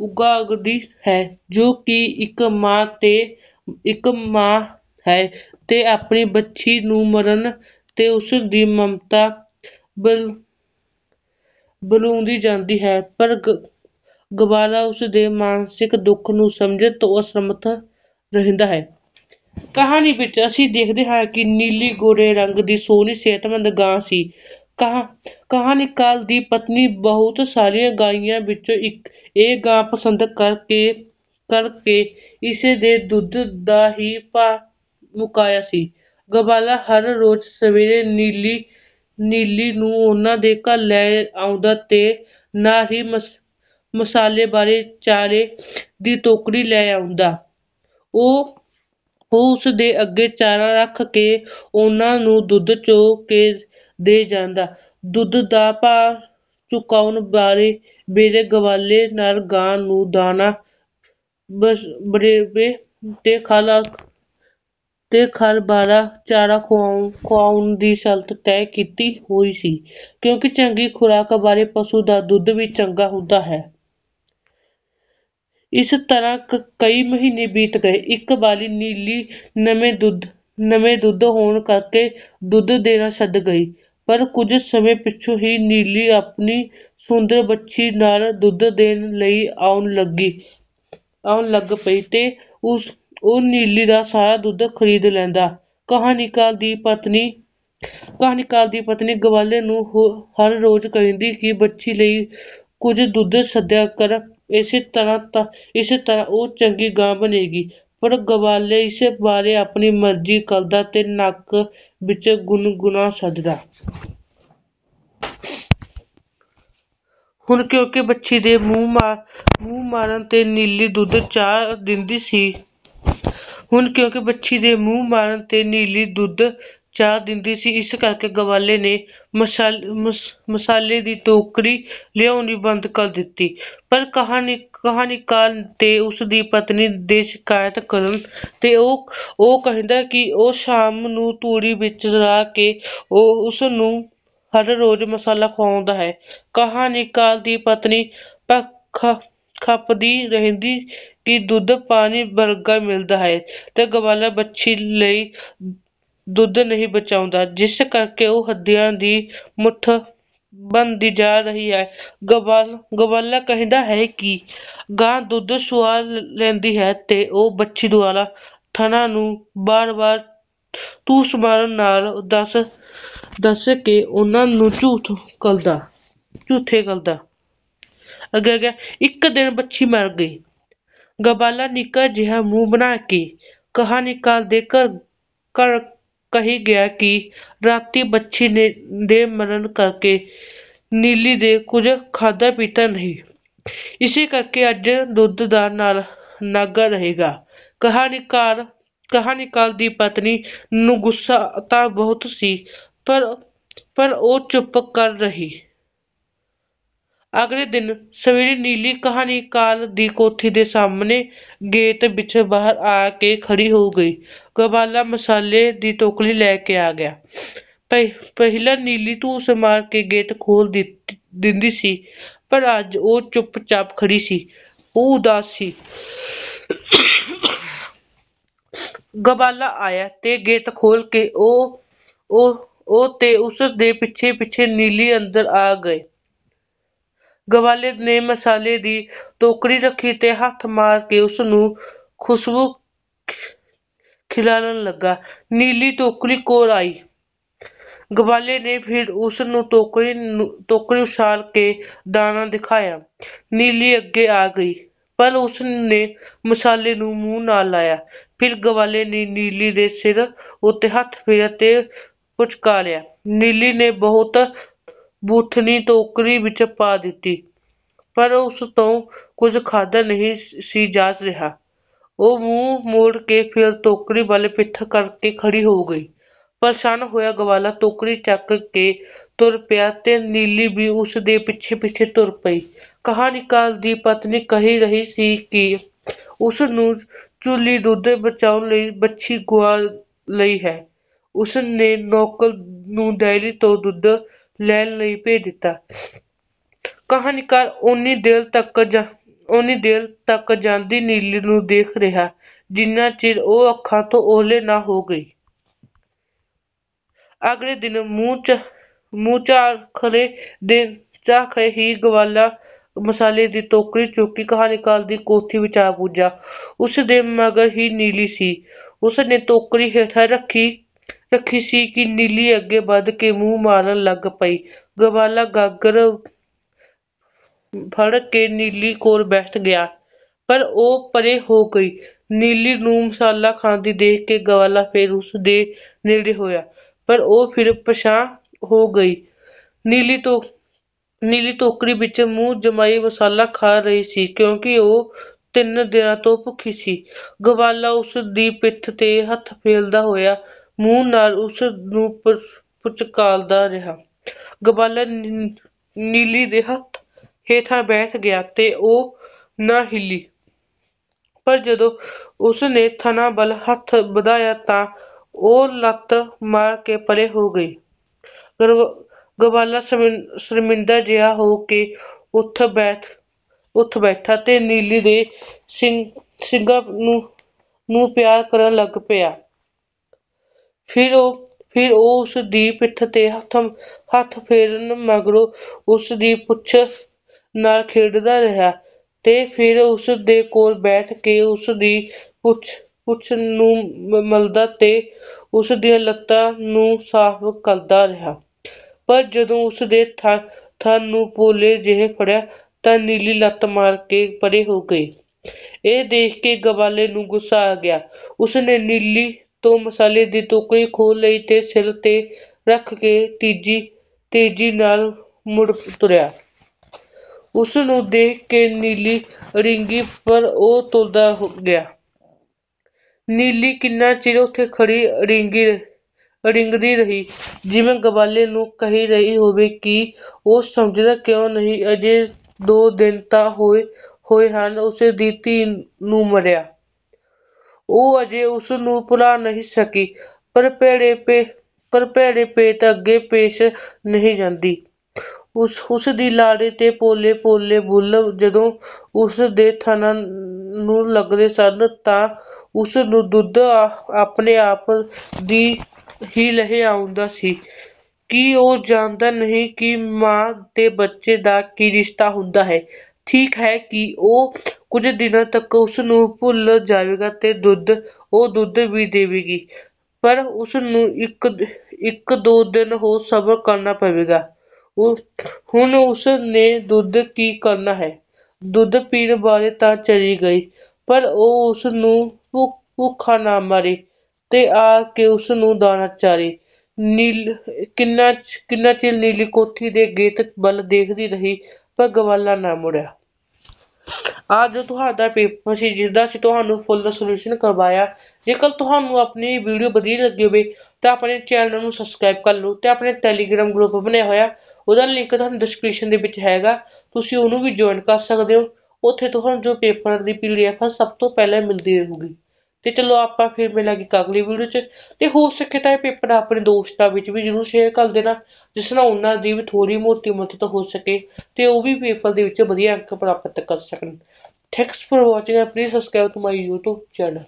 ਉਘਾੜਦੀ ਹੈ ਜੋ ਕਿ ਇੱਕ ਮਾਂ ਤੇ ਇੱਕ ਮਾਂ ਹੈ ਤੇ ਆਪਣੀ ਬੱਚੀ ਨੂੰ ਮਰਨ ਤੇ ਉਸ ਦੀ ਮਮਤਾ ਬਲ ਬਲੂੰਦੀ ਜਾਂਦੀ ਹੈ ਪਰ ਗਵਾਲਾ ਉਸ ਦੇ ਮਾਨਸਿਕ ਦੁੱਖ ਨੂੰ ਸਮਝਣ ਤੋਂ ਅਸਮਰਥ ਰਹਿੰਦਾ ਹੈ ਕਹਾਣੀ ਵਿੱਚ ਅਸੀਂ ਦੇਖਦੇ ਹਾਂ ਕਿ ਨੀਲੀ ਗੋਰੇ ਰੰਗ ਦੀ ਸੋਹਣੀ ਸਿਹਤਮੰਦ ਗਾਂ ਸੀ ਕਾਹ ਕਾਹਨਿਕਾਲ ਦੀ ਪਤਨੀ ਬਹੁਤ ਸਾਰੀਆਂ ਗਾਈਆਂ ਵਿੱਚੋਂ ਇੱਕ ਇਹ ਗਾਂ ਪਸੰਦ ਕਰਕੇ ਕਰਕੇ ਇਸੇ ਦੇ ਦੁੱਧ ਦਾ ਹੀ ਪਾ ਮੁਕਾਇਆ ਸੀ। ਗਵਾਲਾ ਹਰ ਰੋਜ਼ ਸਵੇਰੇ ਨੀਲੀ ਨੀਲੀ ਨੂੰ ਉਹਨਾਂ ਦੇ ਘਰ ਲੈ ਆਉਂਦਾ ਤੇ ਨਾ ਹੀ ਮਸ ਮਸਾਲੇ ਵਾਲੇ ਚਾਰੇ ਦੀ ਟੋਕਰੀ ਲੈ ਆਉਂਦਾ। ਉਹ ਉਹ ਉਸ ਦੇ ਅੱਗੇ ਚਾਰਾ ਰੱਖ ਕੇ ਉਹਨਾਂ ਨੂੰ ਦੁੱਧ ਚੋ ਕੇ ਦੇ ਜਾਂਦਾ। ਦੁੱਧ ਦਾ ਭਾਅ ਚੁਕਾਉਣ ਵਾਲੇ ਮੇਰੇ ਗਵਾਲੇ ਨਰ ਗਾਂ ਨੂੰ ਦਾਣਾ ਵੜੇਵੇ ਤੇ ਖਲ ਵਾਲਾ ਚਾਰਾ ਖਵਾਉਣ ਦੀ ਸ਼ਰਤ ਤੈਅ ਕੀਤੀ ਹੋਈ ਸੀ ਕਿਉਂਕਿ ਚੰਗੀ ਖੁਰਾਕ ਵਾਲੇ ਪਸ਼ੂ ਦਾ ਦੁੱਧ ਵੀ ਚੰਗਾ ਹੁੰਦਾ ਹੈ। ਇਸ ਤਰ੍ਹਾਂ ਕ ਕਈ ਮਹੀਨੇ ਬੀਤ ਗਏ। ਇੱਕ ਵਾਰੀ ਨੀਲੀ ਨਵੇਂ ਦੁੱਧ ਨਵੇਂ ਦੁੱਧ ਹੋਣ ਕਰਕੇ ਦੁੱਧ ਦੇਣਾ ਛੱਡ ਗਈ। ਪਰ ਕੁਝ ਸਮੇਂ ਪਿੱਛੋਂ ਹੀ ਨੀਲੀ ਆਪਣੀ ਸੁੰਦਰ ਵੱਛੀ ਨਾਲ ਦੁੱਧ ਦੇਣ ਲਈ ਆਉਣ ਲੱਗੀ ਆਉਣ ਲੱਗ ਪਈ ਤੇ ਉਸ ਉਹ ਨੀਲੀ ਦਾ ਸਾਰਾ ਦੁੱਧ ਖਰੀਦ ਲੈਂਦਾ। ਕਹਾਣੀਕਾਰ ਦੀ ਪਤਨੀ ਕਹਾਣੀਕਾਰ ਦੀ ਪਤਨੀ ਗਵਾਲੇ ਨੂੰ ਹਰ ਰੋਜ਼ ਕਹਿੰਦੀ ਕਿ ਵੱਛੀ ਲਈ ਕੁਝ ਦੁੱਧ ਸਦਿਆ ਕਰ ਇਸੇ ਤਰ੍ਹਾਂ ਤਾਂ ਇਸੇ ਤਰ੍ਹਾਂ ਉਹ ਚੰਗੀ ਗਾਂ ਬਣੇਗੀ ਪਰ ਗਵਾਲੇ ਇਸੇ ਬਾਰੇ ਆਪਣੀ ਮਰਜ਼ੀ ਕਰਦਾ ਤੇ ਨੱਕ ਵਿੱਚ ਗੁਣਗੁਣਾ ਛੱਡਦਾ ਹੁਣ ਕਿਉਂਕਿ ਬੱਚੀ ਦੇ ਮੂੰਹ ਮਾਰ ਮੂੰਹ ਮਾਰਨ ਤੇ ਨੀਲੀ ਦੁੱਧ ਚਾਹ ਦਿੰਦੀ ਸੀ ਹੁਣ ਕਿਉਂਕਿ ਬੱਚੀ ਦੇ ਮੂੰਹ ਮਾਰਨ ਤੇ ਨੀਲੀ ਦੁੱਧ ਚਾਹ ਦਿੰਦੀ ਸੀ ਇਸ ਕਰਕੇ ਗਵਾਲੇ ਨੇ ਮਸਾਲੇ ਦੀ ਟੋਕਰੀ ਲਿਆਉਣੀ ਬੰਦ ਕਰ ਦਿੱਤੀ ਪਰ ਕਹਾਣੀ ਕਹਾਣੀ ਕਾਲ ਤੇ ਉਸ ਦੀ ਪਤਨੀ ਦੇ ਸ਼ਿਕਾਇਤ ਕਰਨ ਤੇ ਉਹ ਉਹ ਕਹਿੰਦਾ ਕਿ ਉਹ ਸ਼ਾਮ ਨੂੰ ਤੂੜੀ ਵਿੱਚ ਰਾ ਕੇ ਉਹ ਉਸ ਨੂੰ ਹਰ ਰੋਜ਼ ਮਸਾਲਾ ਖਵਾਉਂਦਾ ਹੈ ਕਹਾਣੀ ਕਾਲ ਦੀ ਪਤਨੀ ਪੱਖ ਖਪਦੀ ਰਹਿੰਦੀ ਕਿ ਦੁੱਧ ਪਾਣੀ ਵਰਗਾ ਮਿਲਦਾ ਹੈ ਤੇ ਗਵਾਲਾ ਬੱਚੀ ਲਈ ਦੁੱਧ ਨਹੀਂ ਬਚਾਉਂਦਾ ਜਿਸ ਕਰਕੇ ਉਹ ਹੱਡੀਆਂ ਦੀ ਮੁੱਠ ਬਣਦੀ ਜਾ ਰਹੀ ਹੈ ਗਵਾਲ ਗਵਾਲਾ ਕਹਿੰਦਾ ਹੈ ਕਿ ਗਾਂ ਦੁੱਧ ਸੁਆ ਲੈਂਦੀ ਹੈ ਤੇ ਉਹ ਬੱਚੀ ਦੁਆਲਾ ਥਣਾ ਨੂੰ ਬਾਰ-ਬਾਰ ਤੂੰ ਮਾਰਨ ਨਾਲ ਦੱਸ ਦੱਸ ਕੇ ਉਹਨਾਂ ਨੂੰ ਝੂਠ ਕਰਦਾ ਝੂਠੇ ਕਰਦਾ ਅੱਗੇ ਅੱਗੇ ਇੱਕ ਦਿਨ ਬੱਚੀ ਮਰ ਗਈ ਗਵਾਲਾ ਨਿੱਕਾ ਜਿਹਾ ਮੂੰਹ ਬਣਾ ਕੇ ਕਹਾਣੀਕਾਰ ਦੇ ਘਰ ਘਰ ਕਹੀ ਗਿਆ ਕਿ ਰਾਤੀ ਬੱਚੀ ਨੇ ਦੇ ਮਰਨ ਕਰਕੇ ਨੀਲੀ ਦੇ ਕੁਝ ਖਾਧਾ ਪੀਤਾ ਨਹੀਂ ਇਸੇ ਕਰਕੇ ਅੱਜ ਦੁੱਧ ਦਾ ਨਾਲ ਨਾਗਾ ਰਹੇਗਾ ਕਹਾਣੀਕਾਰ ਕਹਾਣੀਕਾਰ ਦੀ ਪਤਨੀ ਨੂੰ ਗੁੱਸਾ ਤਾਂ ਬਹੁਤ ਸੀ ਪਰ ਪਰ ਉਹ ਚੁੱਪ ਕਰ ਰਹੀ ਅਗਲੇ ਦਿਨ ਸਵੇਰੇ ਨੀਲੀ ਕਹਾਣੀ ਕਾਲ ਦੀ ਕੋਠੀ ਦੇ ਸਾਹਮਣੇ ਗੇਟ ਵਿੱਚ ਬਾਹਰ ਆ ਕੇ ਖੜੀ ਹੋ ਗਈ। ਗਵਾਲਾ ਮਸਾਲੇ ਦੀ ਟੋਕਰੀ ਲੈ ਕੇ ਆ ਗਿਆ। ਪਹਿਲਾਂ ਨੀਲੀ ਧੂਂਸ ਮਾਰ ਕੇ ਗੇਟ ਖੋਲ ਦਿੰਦੀ ਸੀ, ਪਰ ਅੱਜ ਉਹ ਚੁੱਪ-ਚਾਪ ਸੀ। ਉਹ ਉਦਾਸ ਸੀ। ਗਵਾਲਾ ਆਇਆ ਤੇ ਗੇਟ ਖੋਲ ਕੇ ਉਹ ਤੇ ਉਸ ਦੇ ਪਿੱਛੇ-ਪਿੱਛੇ ਨੀਲੀ ਅੰਦਰ ਆ ਗਏ। ਗਵਾਲੇ ਨੇ ਮਸਾਲੇ ਦੀ ਟੋਕਰੀ ਰੱਖੀ ਤੇ ਹੱਥ ਮਾਰ ਕੇ ਉਸ ਨੂੰ ਖੁਸ਼ਬੂ ਖਿਲਾਰਨ ਲੱਗਾ ਨੀਲੀ ਟੋਕਰੀ ਕੋਲ ਆਈ ਗਵਾਲੇ ਨੇ ਫਿਰ ਉਸ ਨੂੰ ਟੋਕਰੀ ਟੋਕਰੀ ਉਸਾਰ ਕੇ ਦਾਣਾ ਦਿਖਾਇਆ ਨੀਲੀ ਅੱਗੇ ਆ ਗਈ ਪਰ ਉਸ ਨੇ ਮਸਾਲੇ ਨੂੰ ਮੂੰਹ ਨਾਲ ਲਾਇਆ ਫਿਰ ਗਵਾਲੇ ਨੇ ਨੀਲੀ ਦੇ ਸਿਰ ਉੱਤੇ ਹੱਥ ਫੇਰ ਤੇ ਪੁਚਕਾ ਲਿਆ ਨੀਲੀ ਨੇ ਬਹੁਤ ਬੂਥਨੀ ਟੋਕਰੀ ਵਿੱਚ ਪਾ ਦਿੱਤੀ, ਪਰ ਉਸ ਤੋਂ ਕੁਝ ਖਾਧਾ ਨਹੀਂ ਸੀ ਜਾ ਰਿਹਾ। ਉਹ ਮੂੰਹ ਮੋੜ ਕੇ ਫਿਰ ਟੋਕਰੀ ਵੱਲ ਪਿੱਠ ਕਰਕੇ ਖੜ੍ਹੀ ਹੋ ਗਈ। ਪਰੇਸ਼ਾਨ ਹੋਇਆ ਗਵਾਲਾ ਟੋਕਰੀ ਚੱਕ ਕੇ ਤੁਰ ਪਿਆ ਤੇ ਨੀਲੀ ਵੀ ਉਸ ਦੇ ਪਿੱਛੇ-ਪਿੱਛੇ ਤੁਰ ਪਈ। ਕਾਲ ਦੀ ਪਤਨੀ ਕਹਿ ਰਹੀ ਸੀ ਕਿ ਉਸ ਨੂੰ ਚੁੱਲ੍ਹੀ ਦੁੱਧ ਬਚਾਉਣ ਲਈ ਵੱਛੀ ਗੁਆ ਲਈ ਹੈ। ਉਸ ਨੇ ਨੌਕਰ ਨੂੰ ਡੇਅਰੀ ਤੋਂ ਦੁੱਧ ਲੈਣ ਲਈ ਭੇਜ ਦਿੱਤਾ ਕਹਾਣੀਕਾਰ ਉਨੀ ਦੇਰ ਤੱਕ ਜਾਂ ਉਨੀ ਦੇਰ ਤੱਕ ਜਾਂਦੀ ਨੀਲੀ ਨੂੰ ਦੇਖ ਰਿਹਾ ਜਿੰਨਾ ਚਿਰ ਉਹ ਅੱਖਾਂ ਤੋਂ ਓਹਲੇ ਨਾ ਹੋ ਗਈ ਅਗਲੇ ਦਿਨ ਮੂੰਹ ਚ ਮੂੰਹ ਚਾਖਲੇ ਦੇ ਚਾਖੇ ਹੀ ਗਵਾਲਾ ਮਸਾਲੇ ਦੀ ਟੋਕਰੀ ਚੁੱਕੀ ਕਹਾਣੀਕਾਰ ਦੀ ਕੋਠੀ ਵਿੱਚ ਆ ਪੁੱਜਾ ਉਸ ਦੇ ਮਗਰ ਹੀ ਨੀਲੀ ਸੀ ਉਸ ਨੇ ਟੋਕਰੀ ਹੇਠਾਂ ਰੱਖੀ ਰੱਖੀ ਸੀ ਕਿ ਨੀਲੀ ਅੱਗੇ ਵੱਧ ਕੇ ਮੂੰਹ ਮਾਰਨ ਲੱਗ ਪਈ। ਗਵਾਲਾ ਗਾਗਰ ਫੜ ਕੇ ਨੀਲੀ ਕੋਲ ਬੈਠ ਗਿਆ, ਪਰ ਉਹ ਪਰੇ ਹੋ ਗਈ। ਨੀਲੀ ਨੂੰ ਮਸਾਲਾ ਖਾਂਦੀ ਦੇਖ ਕੇ ਗਵਾਲਾ ਫੇਰ ਉਸ ਦੇ ਨੇੜੇ ਹੋਇਆ, ਪਰ ਉਹ ਫਿਰ ਪਛਾਂ ਹੋ ਗਈ। ਨੀਲੀ ਤੋਂ ਨੀਲੀ ਟੋਕਰੀ ਵਿੱਚ ਮੂੰਹ ਜਮਾਈ ਮਸਾਲਾ ਖਾ ਰਹੀ ਸੀ ਕਿਉਂਕਿ ਉਹ ਤਿੰਨ ਦਿਨਾਂ ਤੋਂ ਭੁੱਖੀ ਸੀ। ਗਵਾਲਾ ਉਸ ਦੀ ਪਿੱਠ 'ਤੇ ਹੱਥ ਫੇਰਦਾ ਹੋਇਆ ਮੂੰਹ ਨਾਲ ਉਸ ਨੂੰ ਪੁ ਪੁਚਕਾਰਦਾ ਰਿਹਾ ਗਵਾਲਾ ਨੀਲੀ ਦੇ ਹੱਥ ਹੇਠਾਂ ਬੈਠ ਗਿਆ ਤੇ ਉਹ ਨਾ ਹਿੱਲੀ ਪਰ ਜਦੋਂ ਉਸ ਨੇ ਥਣਾ ਵੱਲ ਹੱਥ ਵਧਾਇਆ ਤਾਂ ਉਹ ਲੱਤ ਮਾਰ ਕੇ ਪਰੇ ਹੋ ਗਈ ਗਵਾਲਾ ਸ਼ਰਮਿੰਦਾ ਜਿਹਾ ਹੋ ਕੇ ਉੱਠ ਬੈਠ ਉੱਠ ਬੈਠਾ ਤੇ ਨੀਲੀ ਦੇ ਸਿੰਘ ਸਿੰਘਾਂ ਨੂੰ ਨੂੰ ਪਿਆਰ ਕਰਨ ਲੱਗ ਪਿਆ ਫਿਰ ਉਹ ਫਿਰ ਉਹ ਉਸ ਦੀ ਪਿੱਠ 'ਤੇ ਹੱਥ ਹੱਥ ਫੇਰਨ ਮਗਰੋਂ ਉਸ ਦੀ ਪੁੱਛ ਨਾਲ ਖੇਡਦਾ ਰਿਹਾ ਤੇ ਫਿਰ ਉਸ ਦੇ ਕੋਲ ਬੈਠ ਕੇ ਉਸ ਦੀ ਪੁੱਛ ਪੁੱਛ ਨੂੰ ਮਲਦਾ ਤੇ ਉਸ ਦੀਆਂ ਲੱਤਾਂ ਨੂੰ ਸਾਫ਼ ਕਰਦਾ ਰਿਹਾ ਪਰ ਜਦੋਂ ਉਸ ਦੇ ਥਨ ਨੂੰ ਪੋਲੇ ਜਿਹੇ ਫੜਿਆ ਤਾਂ ਨੀਲੀ ਲੱਤ ਮਾਰ ਕੇ ਪਰੇ ਹੋ ਗਈ ਇਹ ਦੇਖ ਕੇ ਗਵਾਲੇ ਨੂੰ ਗੁੱਸਾ ਆ ਗਿਆ ਉਸਨੇ ਨੀਲੀ ਤੋਂ ਮਸਾਲੇ ਦੀ ਟੋਕਰੀ ਖੋਲ ਲਈ ਤੇ ਸਿਰ 'ਤੇ ਰੱਖ ਕੇ ਤੀਜੀ ਤੇਜ਼ੀ ਨਾਲ ਮੁੜ ਤੁਰਿਆ ਉਸ ਨੂੰ ਦੇਖ ਕੇ ਨੀਲੀ ਰਿੰਗੀ ਪਰ ਉਹ ਤੁਰਦਾ ਗਿਆ ਨੀਲੀ ਕਿੰਨਾ ਚਿਰ ਉੱਥੇ ਖੜੀ ਰਿੰਗੀ ਰਿੰਗਦੀ ਰਹੀ ਜਿਵੇਂ ਗਵਾਲੇ ਨੂੰ ਕਹੀ ਰਹੀ ਹੋਵੇ ਕਿ ਉਹ ਸਮਝਦਾ ਕਿਉਂ ਨਹੀਂ ਅਜੇ ਦੋ ਦਿਨ ਤਾਂ ਹੋਏ ਹੋਏ ਹਨ ਉਸੇ ਦੀ ਧੀ ਨੂੰ ਮਰਿਆ ਉਹ ਅਜੇ ਉਸ ਨੂੰ ਭੁਲਾ ਨਹੀਂ ਸਕੀ, ਪਰ ਭੈੜੇ ਪੇ ਪਰ ਭੈੜੇ ਪੇਤ ਅੱਗੇ ਪੇਸ਼ ਨਹੀਂ ਜਾਂਦੀ। ਉਸ ਉਸ ਦੀ ਲਾੜੀ ਤੇ ਪੋਲੇ-ਪੋਲੇ ਬੁੱਲ੍ਹ ਜਦੋਂ ਉਸ ਦੇ ਥਣਾਂ ਨੂੰ ਲੱਗਦੇ ਸਨ ਤਾਂ ਉਸ ਨੂੰ ਦੁੱਧ ਆਪਣੇ ਆਪ ਦੀ ਹੀ ਲਹਿ ਆਉਂਦਾ ਸੀ। ਕੀ ਉਹ ਜਾਣਦਾ ਨਹੀਂ ਕਿ ਮਾਂ ਤੇ ਬੱਚੇ ਦਾ ਕੀ ਰਿਸ਼ਤਾ ਹੁੰਦਾ ਹੈ? ਠੀਕ ਹੈ ਕਿ ਉਹ ਕੁਝ ਦਿਨਾਂ ਤੱਕ ਉਸ ਨੂੰ ਭੁੱਲ ਜਾਵੇਗਾ ਤੇ ਦੁੱਧ ਉਹ ਦੁੱਧ ਵੀ ਦੇਵੇਗੀ ਪਰ ਉਸ ਨੂੰ ਇੱਕ ਇੱਕ ਦੋ ਦਿਨ ਹੋ ਸਬਰ ਕਰਨਾ ਪਵੇਗਾ ਉਹ ਹੁਣ ਉਸ ਨੇ ਦੁੱਧ ਕੀ ਕਰਨਾ ਹੈ ਦੁੱਧ ਪੀਣ ਵਾਲੇ ਤਾਂ ਚਲੀ ਗਈ ਪਰ ਉਹ ਉਸ ਨੂੰ ਭੁੱਖਾ ਨਾ ਮਾਰੇ ਤੇ ਆ ਕੇ ਉਸ ਨੂੰ ਦਾਣਾ ਚਾਰੇ ਨੀਲ ਕਿੰਨਾ ਕਿੰਨਾ ਚਿਰ ਨੀਲੀ ਕੋਠੀ ਦੇ ਗੇਟ ਵੱਲ ਦੇਖਦੀ ਰਹੀ ਪਰ ਗਵਾਲਾ ਨਾ ਮੁੜਿਆ ਅੱਜ ਤੁਹਾਡਾ ਪੇਪਰ ਸੀ ਜਿਹਦਾ ਸੀ ਤੁਹਾਨੂੰ ਫੁੱਲ ਸੋਲੂਸ਼ਨ ਕਰਵਾਇਆ ਜੇਕਰ ਤੁਹਾਨੂੰ ਆਪਣੀ ਵੀਡੀਓ ਵਧੀਆ ਲੱਗੀ ਹੋਵੇ ਤਾਂ ਆਪਣੇ ਚੈਨਲ ਨੂੰ ਸਬਸਕ੍ਰਾਈਬ ਕਰ ਲਓ ਤੇ ਆਪਣੇ ਟੈਲੀਗ੍ਰਾਮ ਗਰੁੱਪ ਬਣਿਆ ਹੋਇਆ ਉਹਦਾ ਲਿੰਕ ਤੁਹਾਨੂੰ ਡਿਸਕ੍ਰਿਪਸ਼ਨ ਦੇ ਵਿੱਚ ਹੈਗਾ ਤੁਸੀਂ ਉਹਨੂੰ ਵੀ ਜੁਆਇਨ ਕਰ ਸਕਦੇ ਹੋ ਉੱਥੇ ਤੁਹਾਨੂੰ ਜੋ ਪੇਪਰ ਦੀ ਪੀਡੀਐਫ ਸਭ ਤੋਂ ਪਹਿਲਾਂ ਮਿਲਦੀ ਰਹੂਗੀ ਤੇ ਚਲੋ ਆਪਾਂ ਫਿਰ ਮਿਲਾਂਗੇ ਅਗਲੀ ਵੀਡੀਓ 'ਚ ਤੇ ਹੋ ਸਕੇ ਤਾਂ ਇਹ ਪੇਪਰ ਆਪਣੇ ਦੋਸਤਾਂ ਵਿੱਚ ਵੀ ਜ਼ਰੂਰ ਸ਼ੇਅਰ ਕਰ ਦੇਣਾ ਜਿਸ ਨਾਲ ਉਹਨਾਂ ਦੀ ਵੀ ਥੋੜੀ ਮੋਟੀ ਮਦਦ ਹੋ ਸਕੇ ਤੇ ਉਹ ਵੀ ਪੇਪਰ ਦੇ ਵਿੱਚ ਵਧੀਆ ਅੰਕ ਪ੍ਰਾਪਤ ਕਰ ਸਕਣ thanks for watching and please subscribe to my YouTube channel